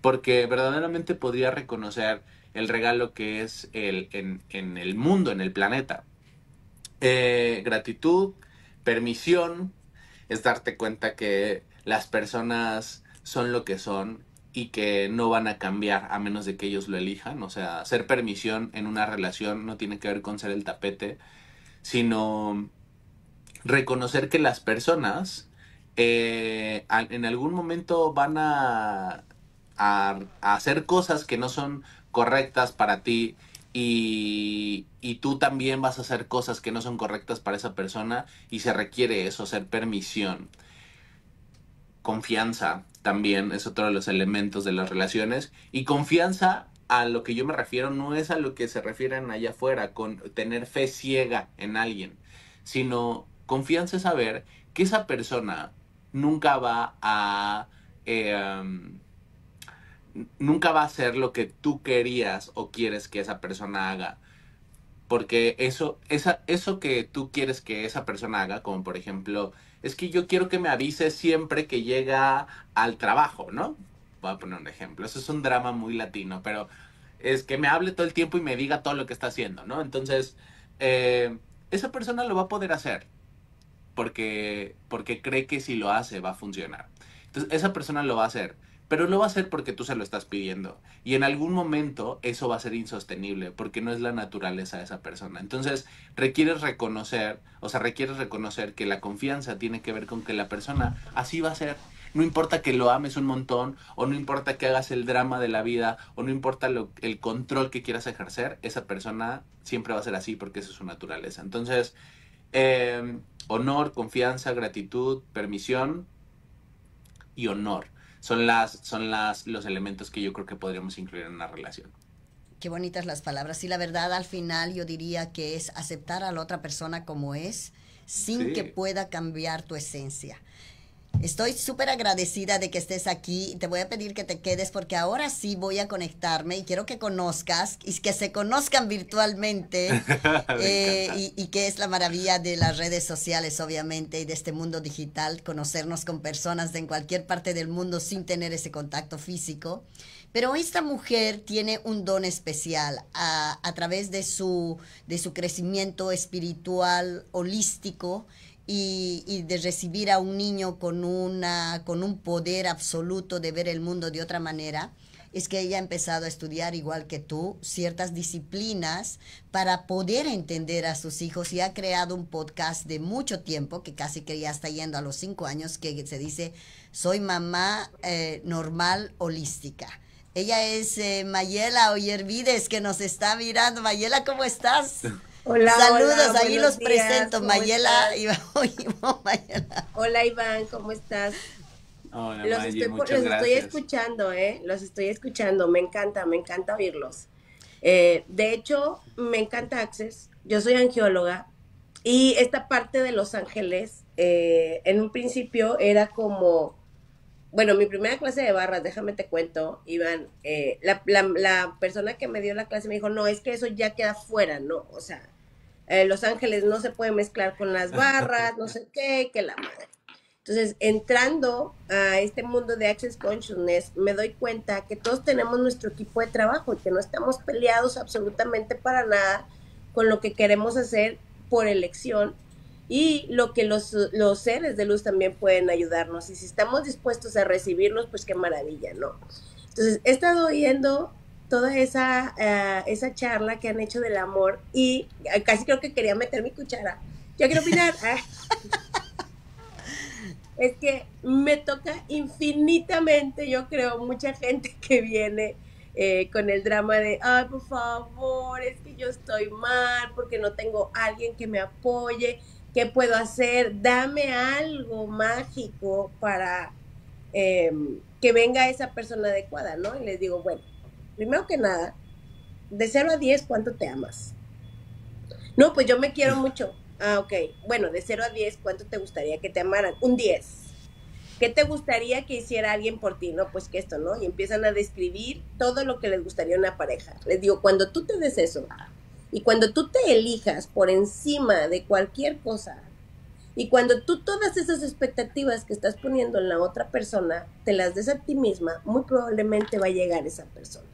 porque verdaderamente podría reconocer el regalo que es el, en, en el mundo, en el planeta eh, gratitud, permisión, es darte cuenta que las personas son lo que son y que no van a cambiar a menos de que ellos lo elijan. O sea, ser permisión en una relación no tiene que ver con ser el tapete, sino reconocer que las personas eh, en algún momento van a hacer cosas que no son correctas para ti y, tú también vas a hacer cosas que no son correctas para esa persona y se requiere eso, hacer permisión. Confianza también es otro de los elementos de las relaciones. Y confianza a lo que yo me refiero no es a lo que se refieren allá afuera, con tener fe ciega en alguien, sino confianza es saber que esa persona nunca va a... Eh, nunca va a ser lo que tú querías o quieres que esa persona haga. Porque eso, esa, eso que tú quieres que esa persona haga, como por ejemplo, es que yo quiero que me avise siempre que llega al trabajo, ¿no? Voy a poner un ejemplo. Eso es un drama muy latino, pero es que me hable todo el tiempo y me diga todo lo que está haciendo, ¿no? Entonces, eh, esa persona lo va a poder hacer porque, porque cree que si lo hace va a funcionar. Entonces, esa persona lo va a hacer pero lo va a hacer porque tú se lo estás pidiendo. Y en algún momento eso va a ser insostenible porque no es la naturaleza de esa persona. Entonces, requieres reconocer, o sea, requieres reconocer que la confianza tiene que ver con que la persona así va a ser. No importa que lo ames un montón, o no importa que hagas el drama de la vida, o no importa el control que quieras ejercer, esa persona siempre va a ser así porque esa es su naturaleza. Entonces, em, honor, confianza, gratitud, permisión y honor son las, son las, los elementos que yo creo que podríamos incluir en una relación. Qué bonitas las palabras. Y la verdad, al final yo diría que es aceptar a la otra persona como es, sin que pueda cambiar tu esencia. Estoy súper agradecida de que estés aquí. Te voy a pedir que te quedes porque ahora sí voy a conectarme y quiero que conozcas y que se conozcan virtualmente <laughs> eh, y, que es la maravilla de las redes sociales, obviamente, y de este mundo digital, conocernos con personas de en cualquier parte del mundo sin tener ese contacto físico. Pero esta mujer tiene un don especial a, a través de su, de su crecimiento espiritual, holístico y, de recibir a un niño con, una, con un poder absoluto de ver el mundo de otra manera, es que ella ha empezado a estudiar, igual que tú, ciertas disciplinas para poder entender a sus hijos y ha creado un podcast de mucho tiempo, que casi que ya está yendo a los cinco años, que se dice, soy mamá eh, normal holística. Ella es eh, Mayela Oyervides, que nos está mirando. Mayela, ¿cómo estás? <laughs> Hola, Saludos, ahí los presento, <laughs> Mayela, Hola Iván, ¿cómo estás? Hola, los, estoy, estoy escuchando, ¿eh? Los estoy escuchando, me encanta, me encanta oírlos. Eh, de hecho, me encanta Access, yo soy angióloga y esta parte de Los Ángeles, eh, en un principio era como, bueno, mi primera clase de barras, déjame te cuento, Iván, eh, la persona que me dio la clase me dijo, no, es que eso ya queda fuera, ¿no? O sea, eh, los Ángeles no se puede mezclar con las barras, no sé qué, que la madre. Entonces, entrando a este mundo de Access Consciousness, me doy cuenta que todos tenemos nuestro equipo de trabajo y que no estamos peleados absolutamente para nada con lo que queremos hacer por elección y lo que los, los seres de luz también pueden ayudarnos. Y si estamos dispuestos a recibirlos, pues qué maravilla, ¿no? Entonces, he estado oyendo toda esa, eh, esa charla que han hecho del amor y eh, casi creo que quería meter mi cuchara. Yo quiero opinar. <laughs> Ah. es que me toca infinitamente, yo creo, mucha gente que viene eh, con el drama de, ay, por favor, es que yo estoy mal porque no tengo alguien que me apoye, ¿qué puedo hacer? Dame algo mágico para em, que venga esa persona adecuada, ¿no? Y les digo, bueno primero que nada, de 0 a 10, ¿cuánto te amas? No, pues yo me quiero mucho. Ah, ok. Bueno, de 0 a 10, ¿cuánto te gustaría que te amaran? Un 10. ¿Qué te gustaría que hiciera alguien por ti? No, pues que esto, ¿no? Y empiezan a describir todo lo que les gustaría una pareja. Les digo, cuando tú te des eso y cuando tú te elijas por encima de cualquier cosa y cuando tú todas esas expectativas que estás poniendo en la otra persona te las des a ti misma, muy probablemente va a llegar esa persona.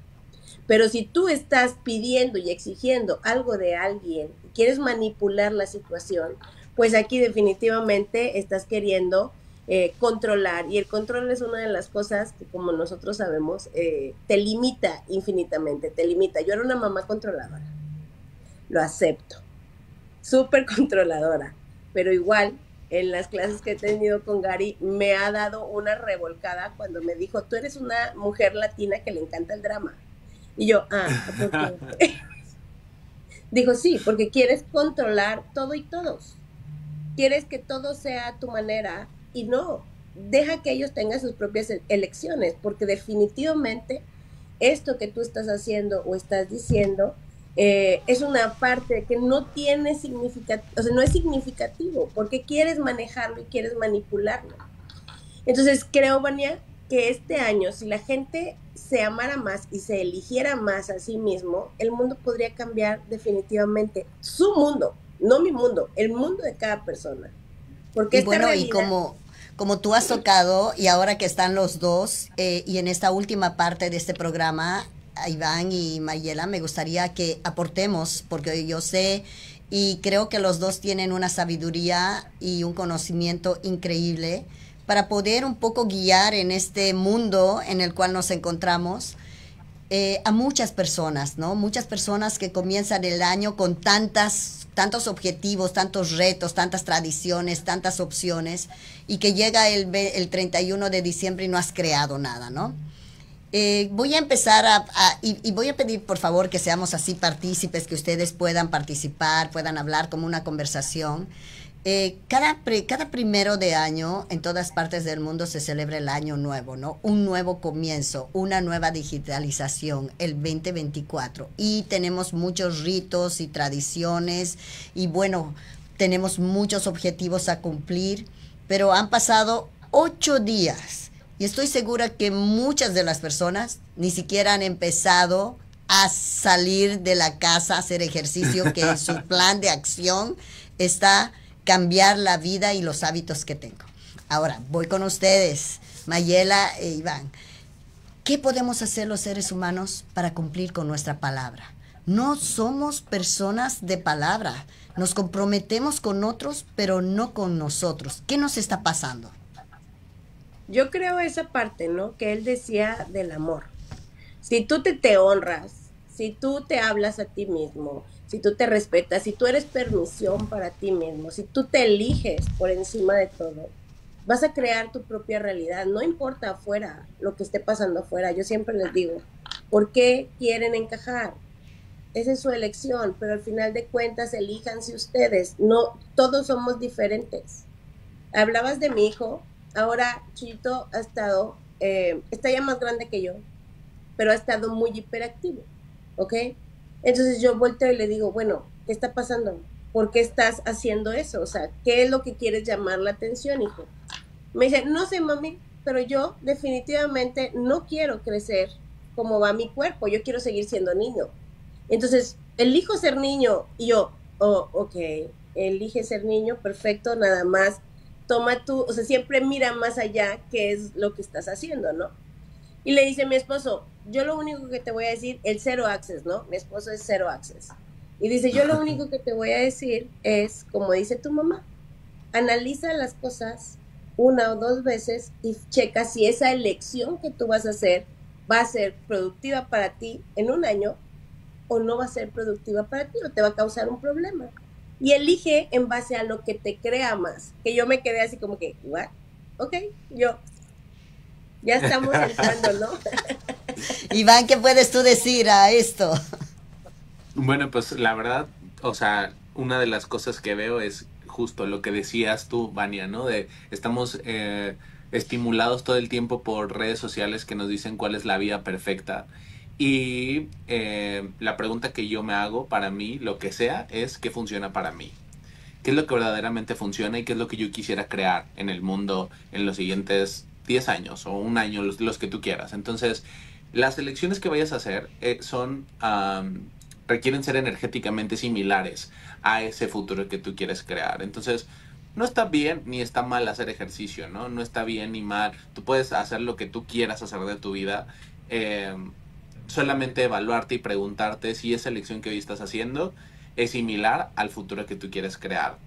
Pero si tú estás pidiendo y exigiendo algo de alguien, quieres manipular la situación, pues aquí definitivamente estás queriendo eh, controlar. Y el control es una de las cosas que, como nosotros sabemos, eh, te limita infinitamente, te limita. Yo era una mamá controladora, lo acepto, súper controladora, pero igual en las clases que he tenido con Gary me ha dado una revolcada cuando me dijo, tú eres una mujer latina que le encanta el drama. Y yo, ah, <laughs> Dijo, sí, porque quieres controlar todo y todos. Quieres que todo sea a tu manera y no, deja que ellos tengan sus propias e-, elecciones, porque definitivamente esto que tú estás haciendo o estás diciendo eh, es una parte que no tiene significativo, o sea, no es significativo, porque quieres manejarlo y quieres manipularlo. Entonces, creo, Vania, que este año, si la gente se amara más y se eligiera más a sí mismo, el mundo podría cambiar definitivamente. Su mundo, no mi mundo, el mundo de cada persona. Porque bueno, y como, como tú has tocado, y ahora que están los dos, eh, y en esta última parte de este programa, Iván y Mayela, me gustaría que aportemos, porque yo sé y creo que los dos tienen una sabiduría y un conocimiento increíble para poder un poco guiar en este mundo en el cual nos encontramos. Eh, a muchas personas, ¿no? Muchas personas que comienzan el año con tantas, tantos objetivos, tantos retos, tantas tradiciones, tantas opciones, y que llega el, el 31 de diciembre y no has creado nada, ¿no? Eh, voy a empezar a, y, y, voy a pedir por favor que seamos así partícipes, que ustedes puedan participar, puedan hablar como una conversación. Eh, cada, cada primero de año en todas partes del mundo se celebra el año nuevo, ¿no? Un nuevo comienzo, una nueva digitalización, el 2024. Y tenemos muchos ritos y tradiciones y bueno, tenemos muchos objetivos a cumplir, pero han pasado ocho días y estoy segura que muchas de las personas ni siquiera han empezado a salir de la casa, a hacer ejercicio, que en su <laughs> plan de acción está cambiar la vida y los hábitos que tengo. Ahora, voy con ustedes, Mayela e Iván. ¿Qué podemos hacer los seres humanos para cumplir con nuestra palabra? No somos personas de palabra. Nos comprometemos con otros, pero no con nosotros. ¿Qué nos está pasando? Yo creo esa parte, ¿no? Que él decía del amor. Si tú te, te honras, si tú te hablas a ti mismo, si tú te respetas, si tú eres permisión para ti mismo, si tú te eliges por encima de todo, vas a crear tu propia realidad, no importa afuera lo que esté pasando afuera, yo siempre les digo, ¿por qué quieren encajar? Esa es su elección, pero al final de cuentas elíjanse ustedes, no todos somos diferentes. Hablabas de mi hijo, ahora Chito ha estado, eh, está ya más grande que yo, pero ha estado muy hiperactivo, ¿ok? Entonces yo volteo y le digo, bueno, ¿qué está pasando? ¿Por qué estás haciendo eso? O sea, ¿qué es lo que quieres llamar la atención, hijo? Me dice, no sé, mami, pero yo definitivamente no quiero crecer como va mi cuerpo, yo quiero seguir siendo niño. Entonces, elijo ser niño y yo, oh, ok, elige ser niño, perfecto, nada más, toma tú, o sea, siempre mira más allá qué es lo que estás haciendo, ¿no? Y le dice mi esposo, yo lo único que te voy a decir, el cero access, ¿no? Mi esposo es cero access. Y dice, yo lo único que te voy a decir es, como dice tu mamá, analiza las cosas una o dos veces y checa si esa elección que tú vas a hacer va a ser productiva para ti en un año o no va a ser productiva para ti o te va a causar un problema. Y elige en base a lo que te crea más. Que yo me quedé así como que, ¿what? Ok, yo, ya estamos entrando, ¿no? <laughs> Iván, ¿qué puedes tú decir a esto? Bueno, pues la verdad, o sea, una de las cosas que veo es justo lo que decías tú, Vania, ¿no? De estamos eh, estimulados todo el tiempo por redes sociales que nos dicen cuál es la vida perfecta. Y eh, la pregunta que yo me hago para mí, lo que sea, es qué funciona para mí. ¿Qué es lo que verdaderamente funciona y qué es lo que yo quisiera crear en el mundo en los siguientes 10 años o un año, los, que tú quieras. Entonces, las elecciones que vayas a hacer eh, son... requieren ser energéticamente similares a ese futuro que tú quieres crear. Entonces, no está bien ni está mal hacer ejercicio, ¿no? No está bien ni mal. Tú puedes hacer lo que tú quieras hacer de tu vida. Eh, solamente evaluarte y preguntarte si esa elección que hoy estás haciendo es similar al futuro que tú quieres crear.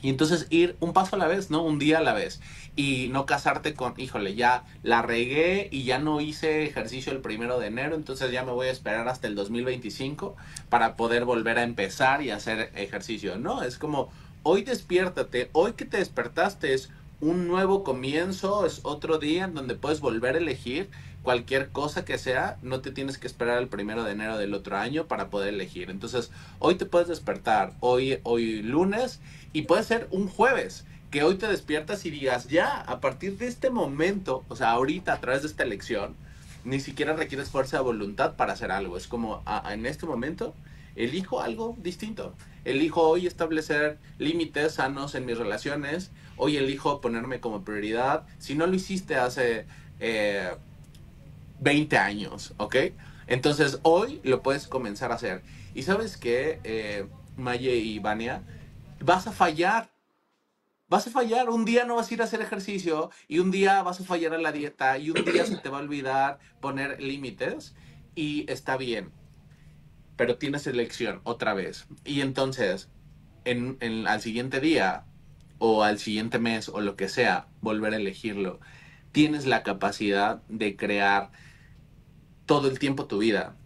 Y entonces ir un paso a la vez, ¿no? Un día a la vez y no casarte con, híjole, ya la regué y ya no hice ejercicio el primero de enero, entonces ya me voy a esperar hasta el 2025 para poder volver a empezar y hacer ejercicio. No, es como, hoy despiértate, hoy que te despertaste es un nuevo comienzo, es otro día en donde puedes volver a elegir cualquier cosa que sea, no te tienes que esperar el primero de enero del otro año para poder elegir. Entonces, hoy te puedes despertar, hoy, hoy lunes, y puede ser un jueves que hoy te despiertas y digas, ya, a partir de este momento, o sea, ahorita a través de esta elección, ni siquiera requieres fuerza de voluntad para hacer algo. Es como, en este momento, elijo algo distinto. Elijo hoy establecer límites sanos en mis relaciones. Hoy elijo ponerme como prioridad. Si no lo hiciste hace 20 eh, años, ¿ok? Entonces hoy lo puedes comenzar a hacer. Y sabes que, eh, Maye y Vania, vas a fallar vas a fallar, un día no vas a ir a hacer ejercicio y un día vas a fallar a la dieta y un día se te va a olvidar poner límites y está bien, pero tienes elección otra vez. Y entonces, en, al siguiente día o al siguiente mes o lo que sea, volver a elegirlo, tienes la capacidad de crear todo el tiempo tu vida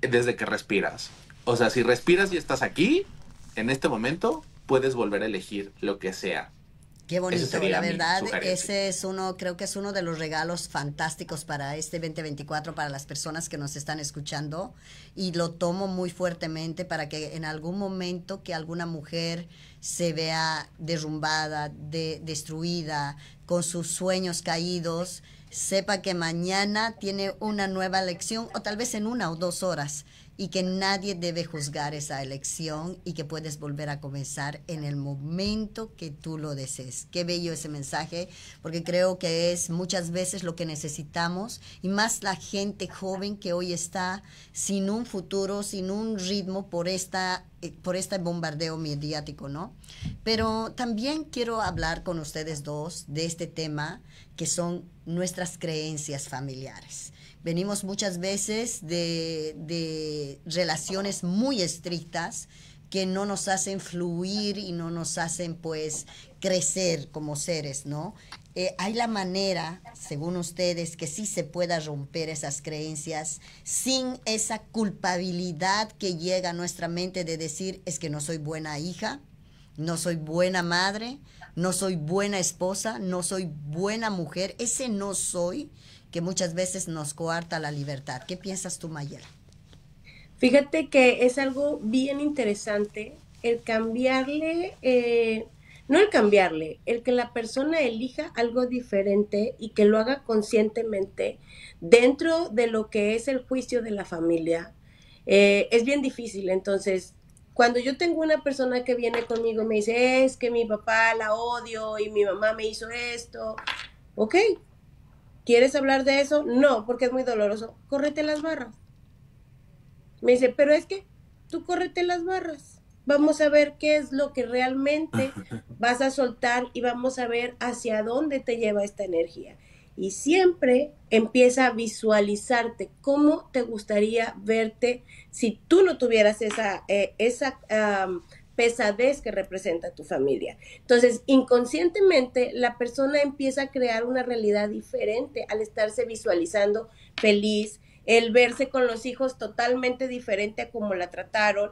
desde que respiras. O sea, si respiras y estás aquí, en este momento, puedes volver a elegir lo que sea. Qué bonito, la verdad, ese es uno, creo que es uno de los regalos fantásticos para este 2024, para las personas que nos están escuchando, y lo tomo muy fuertemente para que en algún momento que alguna mujer se vea derrumbada, de, destruida, con sus sueños caídos, sepa que mañana tiene una nueva elección o tal vez en una o dos horas, y que nadie debe juzgar esa elección y que puedes volver a comenzar en el momento que tú lo desees. Qué bello ese mensaje, porque creo que es muchas veces lo que necesitamos y más la gente joven que hoy está sin un futuro, sin un ritmo por esta eh, por este bombardeo mediático, ¿no? Pero también quiero hablar con ustedes dos de este tema que son nuestras creencias familiares. Venimos muchas veces de, relaciones muy estrictas que no nos hacen fluir y no nos hacen pues crecer como seres, ¿no? Eh, hay la manera, según ustedes, que sí se pueda romper esas creencias sin esa culpabilidad que llega a nuestra mente de decir es que no soy buena hija, no soy buena madre, no soy buena esposa, no soy buena mujer, ese no soy que muchas veces nos coarta la libertad. ¿Qué piensas tú, Mayela? Fíjate que es algo bien interesante el cambiarle, eh, no el cambiarle, el que la persona elija algo diferente y que lo haga conscientemente dentro de lo que es el juicio de la familia, eh, es bien difícil. Entonces, cuando yo tengo una persona que viene conmigo y me dice, es que mi papá la odio y mi mamá me hizo esto, ok, ¿Quieres hablar de eso? No, porque es muy doloroso. Córrete las barras. Me dice, pero es que tú córrete las barras. Vamos a ver qué es lo que realmente <laughs> vas a soltar y vamos a ver hacia dónde te lleva esta energía. Y siempre empieza a visualizarte cómo te gustaría verte si tú no tuvieras esa, eh, esa pesadez que representa tu familia. Entonces, inconscientemente, la persona empieza a crear una realidad diferente al estarse visualizando feliz, el verse con los hijos totalmente diferente a como la trataron.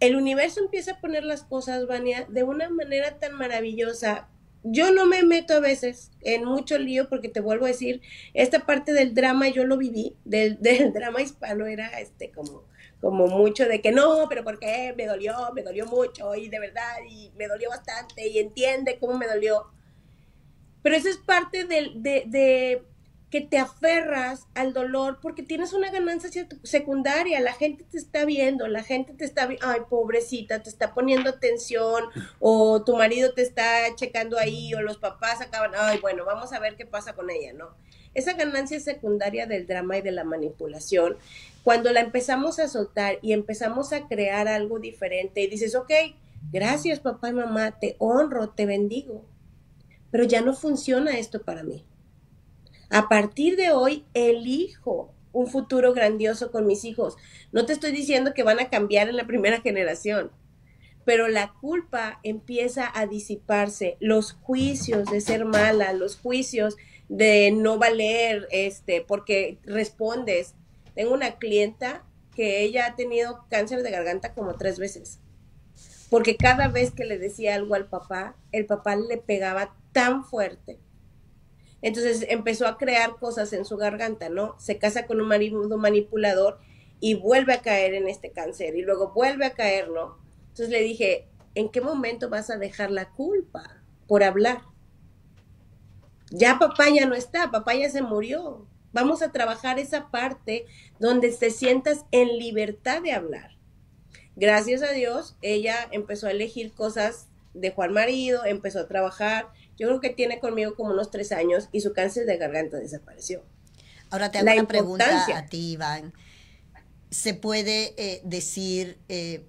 El universo empieza a poner las cosas, Vania, de una manera tan maravillosa. Yo no me meto a veces en mucho lío porque te vuelvo a decir, esta parte del drama yo lo viví, del, <laughs> del drama hispano era este como como mucho de que no, pero ¿por qué? Me dolió, me dolió mucho y de verdad, y me dolió bastante y entiende cómo me dolió. Pero eso es parte de, de, que te aferras al dolor porque tienes una ganancia secundaria, la gente te está viendo, la gente te está, ay, pobrecita, te está poniendo atención o tu marido te está checando ahí o los papás acaban, ay, bueno, vamos a ver qué pasa con ella, ¿no? Esa ganancia secundaria del drama y de la manipulación, cuando la empezamos a soltar y empezamos a crear algo diferente y dices, ok, gracias papá y mamá, te honro, te bendigo, pero ya no funciona esto para mí. A partir de hoy, elijo un futuro grandioso con mis hijos. No te estoy diciendo que van a cambiar en la primera generación, pero la culpa empieza a disiparse, los juicios de ser mala, los juicios de no valer, este, porque respondes. Tengo una clienta que ella ha tenido cáncer de garganta como tres veces, porque cada vez que le decía algo al papá, el papá le pegaba tan fuerte. Entonces empezó a crear cosas en su garganta, ¿no? Se casa con un manipulador y vuelve a caer en este cáncer y luego vuelve a caer, ¿no? Entonces le dije, ¿en qué momento vas a dejar la culpa por hablar? Ya papá ya no está, papá ya se murió. Vamos a trabajar esa parte donde te sientas en libertad de hablar. Gracias a Dios, ella empezó a elegir cosas de Juan Marido, empezó a trabajar. Yo creo que tiene conmigo como unos tres años y su cáncer de garganta desapareció. Ahora te hago una pregunta ¿Se puede eh, decir eh,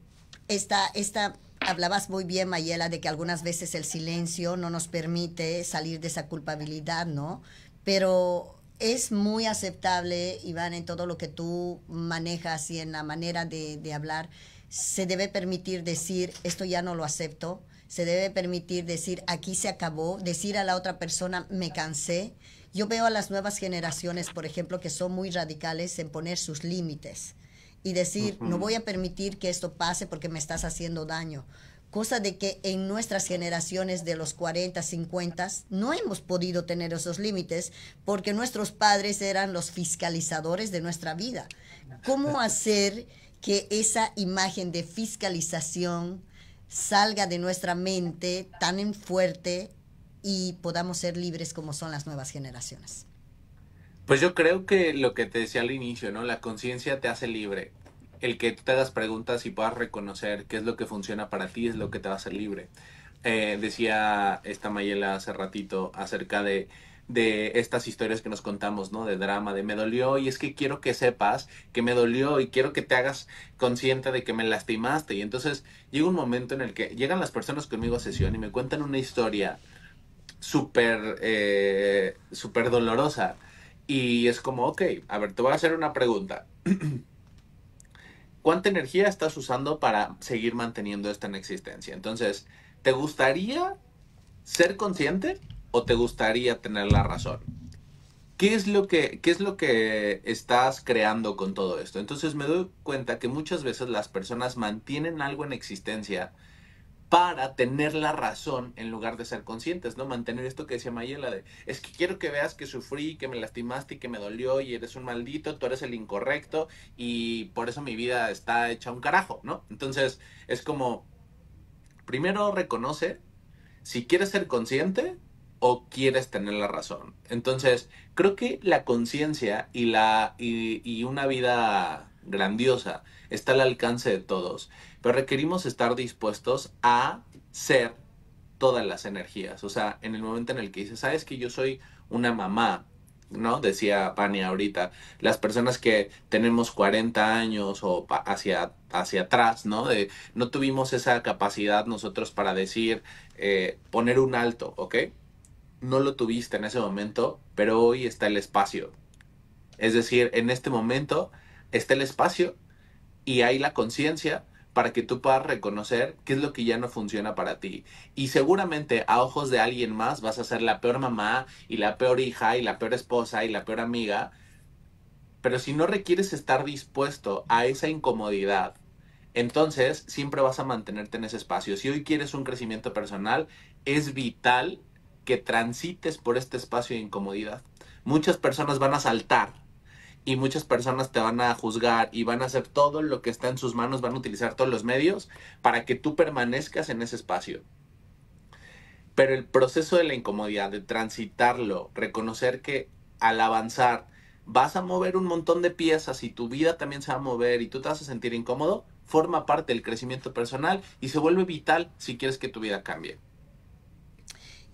esta, esta Hablabas muy bien, Mayela, de que algunas veces el silencio no nos permite salir de esa culpabilidad, ¿no? Pero es muy aceptable, Iván, en todo lo que tú manejas y en la manera de, de hablar. Se debe permitir decir, esto ya no lo acepto. Se debe permitir decir, aquí se acabó. Decir a la otra persona, me cansé. Yo veo a las nuevas generaciones, por ejemplo, que son muy radicales en poner sus límites y decir, no voy a permitir que esto pase porque me estás haciendo daño. Cosa de que en nuestras generaciones de los 40, 50 no hemos podido tener esos límites porque nuestros padres eran los fiscalizadores de nuestra vida. ¿Cómo <laughs> hacer que esa imagen de fiscalización salga de nuestra mente tan en fuerte y podamos ser libres como son las nuevas generaciones? Pues yo creo que lo que te decía al inicio, ¿no? La conciencia te hace libre. El que tú te hagas preguntas y puedas reconocer qué es lo que funciona para ti es lo que te va a hacer libre. Eh, decía esta Mayela hace ratito acerca de de estas historias que nos contamos, ¿no? De drama, de me dolió y es que quiero que sepas que me dolió y quiero que te hagas consciente de que me lastimaste. Y entonces llega un momento en el que llegan las personas conmigo a sesión y me cuentan una historia súper, eh, súper dolorosa. Y es como, ok, a ver, te voy a hacer una pregunta. <clears throat> ¿Cuánta energía estás usando para seguir manteniendo esta en existencia? Entonces, ¿te gustaría ser consciente o te gustaría tener la razón? ¿Qué es, lo que, ¿Qué es lo que estás creando con todo esto? Entonces me doy cuenta que muchas veces las personas mantienen algo en existencia para tener la razón en lugar de ser conscientes, ¿no? Mantener esto que decía Mayela de, es que quiero que veas que sufrí, que me lastimaste y que me dolió y eres un maldito, tú eres el incorrecto y por eso mi vida está hecha un carajo, ¿no? Entonces es como, primero reconoce si quieres ser consciente o quieres tener la razón. Entonces creo que la conciencia y, y una vida grandiosa está al alcance de todos pero requerimos estar dispuestos a ser todas las energías. O sea, en el momento en el que dices, sabes que yo soy una mamá, ¿no? Decía Pani ahorita, las personas que tenemos 40 años o hacia, hacia atrás, ¿no? De, no tuvimos esa capacidad nosotros para decir, eh, poner un alto, ¿ok? No lo tuviste en ese momento, pero hoy está el espacio. Es decir, en este momento está el espacio y hay la conciencia para que tú puedas reconocer qué es lo que ya no funciona para ti. Y seguramente a ojos de alguien más vas a ser la peor mamá y la peor hija y la peor esposa y la peor amiga. Pero si no requieres estar dispuesto a esa incomodidad, entonces siempre vas a mantenerte en ese espacio. Si hoy quieres un crecimiento personal, es vital que transites por este espacio de incomodidad. Muchas personas van a saltar y muchas personas te van a juzgar y van a hacer todo lo que está en sus manos, van a utilizar todos los medios para que tú permanezcas en ese espacio. Pero el proceso de la incomodidad, de transitarlo, reconocer que al avanzar vas a mover un montón de piezas y tu vida también se va a mover y tú te vas a sentir incómodo, forma parte del crecimiento personal y se vuelve vital si quieres que tu vida cambie.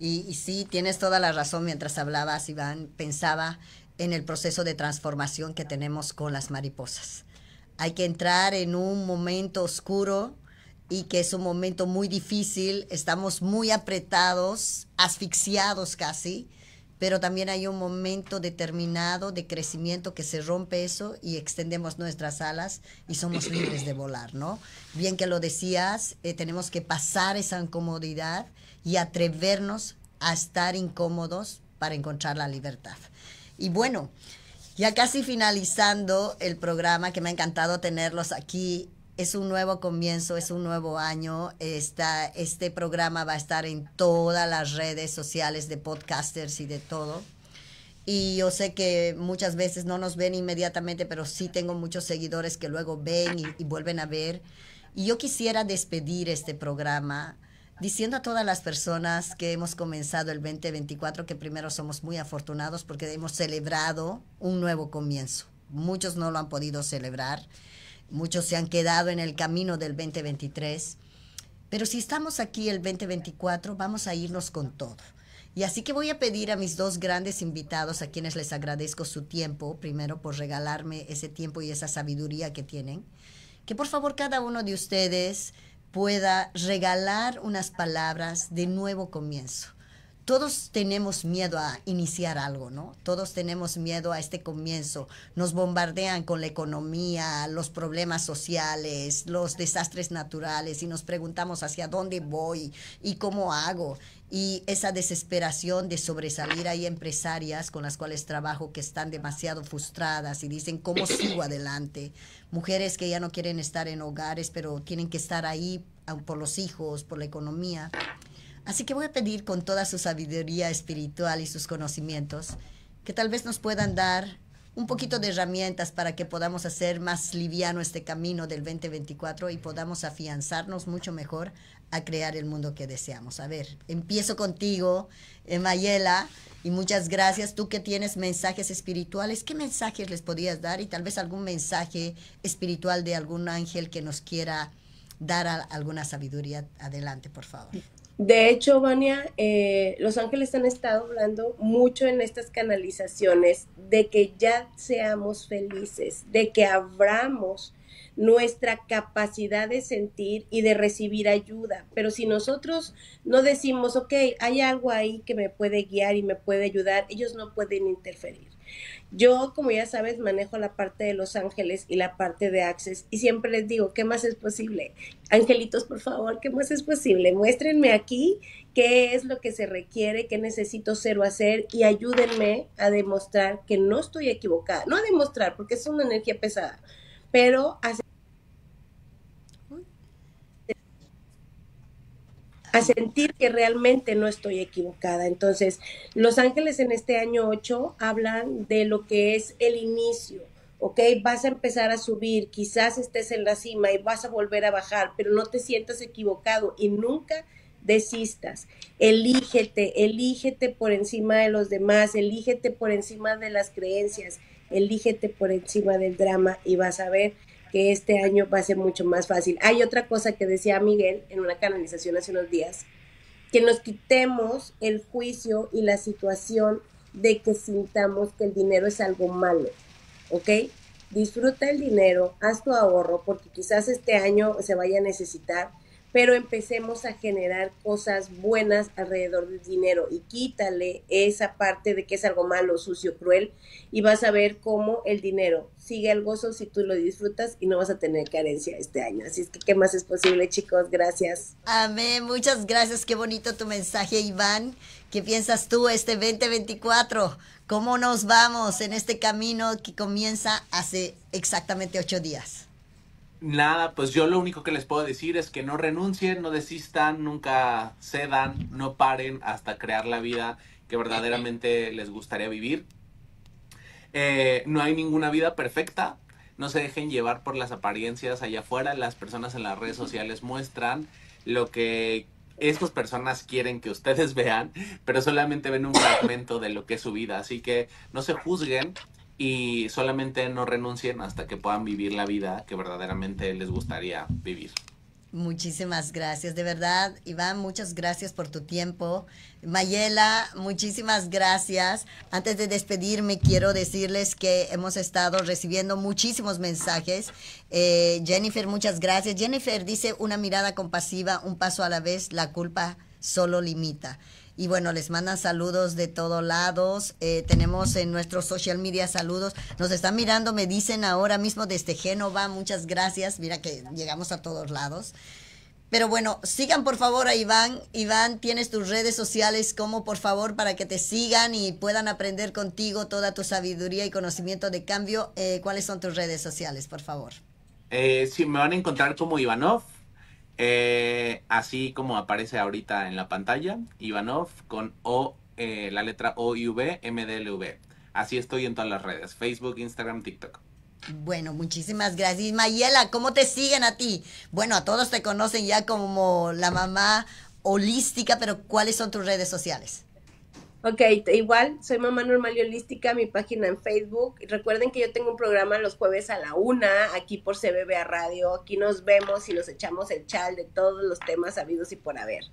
Y, sí, tienes toda la razón. Mientras hablabas, Iván, pensaba en el proceso de transformación que tenemos con las mariposas. Hay que entrar en un momento oscuro y que es un momento muy difícil, estamos muy apretados, asfixiados casi, pero también hay un momento determinado de crecimiento que se rompe eso y extendemos nuestras alas y somos <clears throat> libres de volar, ¿no? Bien que lo decías, eh, tenemos que pasar esa incomodidad y atrevernos a estar incómodos para encontrar la libertad. Y bueno, ya casi finalizando el programa, que me ha encantado tenerlos aquí. Es un nuevo comienzo, es un nuevo año. este programa va a estar en todas las redes sociales de podcasters y de todo. Y yo sé que muchas veces no nos ven inmediatamente, pero sí tengo muchos seguidores que luego ven y, y vuelven a ver. Y yo quisiera despedir este programa diciendo a todas las personas que hemos comenzado el 2024 que primero somos muy afortunados porque hemos celebrado un nuevo comienzo. Muchos no lo han podido celebrar, muchos se han quedado en el camino del 2023, pero si estamos aquí el 2024 vamos a irnos con todo. Y así que voy a pedir a mis dos grandes invitados, a quienes les agradezco su tiempo, primero por regalarme ese tiempo y esa sabiduría que tienen, que por favor cada uno de ustedes pueda regalar unas palabras de nuevo comienzo. Todos tenemos miedo a iniciar algo, ¿no? Todos tenemos miedo a este comienzo. Nos bombardean con la economía, los problemas sociales, los desastres naturales y nos preguntamos hacia dónde voy y cómo hago y esa desesperación de sobresalir. Hay empresarias con las cuales trabajo que están demasiado frustradas y dicen, ¿cómo sigo adelante? Mujeres que ya no quieren estar en hogares, pero tienen que estar ahí por los hijos, por la economía. Así que voy a pedir con toda su sabiduría espiritual y sus conocimientos que tal vez nos puedan dar un poquito de herramientas para que podamos hacer más liviano este camino del 2024 y podamos afianzarnos mucho mejor a crear el mundo que deseamos. A ver, empiezo contigo, eh, Mayela, y muchas gracias. Tú que tienes mensajes espirituales, ¿qué mensajes les podías dar? Y tal vez algún mensaje espiritual de algún ángel que nos quiera dar alguna sabiduría. Adelante, por favor. De hecho, Vania, eh, los ángeles han estado hablando mucho en estas canalizaciones de que ya seamos felices, de que abramos nuestra capacidad de sentir y de recibir ayuda. Pero si nosotros no decimos, ok, hay algo ahí que me puede guiar y me puede ayudar, ellos no pueden interferir. Yo, como ya sabes, manejo la parte de Los Ángeles y la parte de Access y siempre les digo, ¿qué más es posible? Angelitos, por favor, ¿qué más es posible? Muéstrenme aquí qué es lo que se requiere, qué necesito ser o hacer y ayúdenme a demostrar que no estoy equivocada. No a demostrar, porque es una energía pesada, pero a a sentir que realmente no estoy equivocada. Entonces, Los Ángeles en este año 8 hablan de lo que es el inicio, ¿ok? Vas a empezar a subir, quizás estés en la cima y vas a volver a bajar, pero no te sientas equivocado y nunca desistas. Elígete, elígete por encima de los demás, elígete por encima de las creencias, elígete por encima del drama y vas a ver que este año va a ser mucho más fácil. Hay otra cosa que decía Miguel en una canalización hace unos días, que nos quitemos el juicio y la situación de que sintamos que el dinero es algo malo, ¿ok? Disfruta el dinero, haz tu ahorro, porque quizás este año se vaya a necesitar, pero empecemos a generar cosas buenas alrededor del dinero y quítale esa parte de que es algo malo, sucio, cruel y vas a ver cómo el dinero sigue el gozo si tú lo disfrutas y no vas a tener carencia este año. Así es que, ¿qué más es posible, chicos? Gracias. Amén, muchas gracias. Qué bonito tu mensaje, Iván. ¿Qué piensas tú este 2024? ¿Cómo nos vamos en este camino que comienza hace exactamente ocho días? Nada, pues yo lo único que les puedo decir es que no renuncien, no desistan, nunca cedan, no paren hasta crear la vida que verdaderamente les gustaría vivir. Eh, no hay ninguna vida perfecta, no se dejen llevar por las apariencias allá afuera, las personas en las redes sociales muestran lo que estas personas quieren que ustedes <laughs> vean, pero solamente ven un fragmento de lo que es su vida, así que no se juzguen, y solamente no renuncien hasta que puedan vivir la vida que verdaderamente les gustaría vivir. Muchísimas gracias, de verdad, Iván, muchas gracias por tu tiempo. Mayela, muchísimas gracias. Antes de despedirme, quiero decirles que hemos estado recibiendo muchísimos mensajes. Eh, Jennifer, muchas gracias. Jennifer dice una mirada compasiva, un paso a la vez, la culpa solo limita. Y bueno, les mandan saludos de todos lados. Eh, tenemos en nuestro social media saludos. Nos están mirando, me dicen ahora mismo desde Génova. Muchas gracias. Mira que llegamos a todos lados. Pero bueno, sigan por favor a Iván. Iván, tienes tus redes sociales como por favor para que te sigan y puedan aprender contigo toda tu sabiduría y conocimiento de cambio. Eh, ¿Cuáles son tus redes sociales, por favor? Eh, sí, me van a encontrar como Ivanov eh, así como aparece ahorita en la pantalla, Ivanov con O, eh, la letra O y V, v Así estoy en todas las redes, Facebook, Instagram, TikTok. Bueno, muchísimas gracias. Mayela, ¿cómo te siguen a ti? Bueno, a todos te conocen ya como la mamá holística, pero ¿cuáles son tus redes sociales? Ok, igual, soy mamá normal y holística, mi página en Facebook. Recuerden que yo tengo un programa los jueves a la una, aquí por CBBA Radio. Aquí nos vemos y nos echamos el chal de todos los temas habidos y por haber.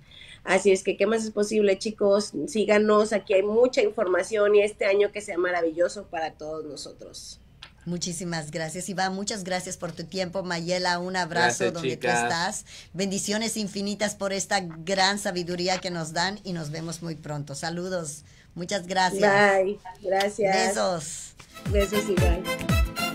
Así es que, ¿qué más es posible, chicos? Síganos, aquí hay mucha información y este año que sea maravilloso para todos nosotros. Muchísimas gracias, Iván. Muchas gracias por tu tiempo. Mayela, un abrazo donde tú estás. Bendiciones infinitas por esta gran sabiduría que nos dan y nos vemos muy pronto. Saludos. Muchas gracias. Bye. Gracias. Besos. Besos, Iván.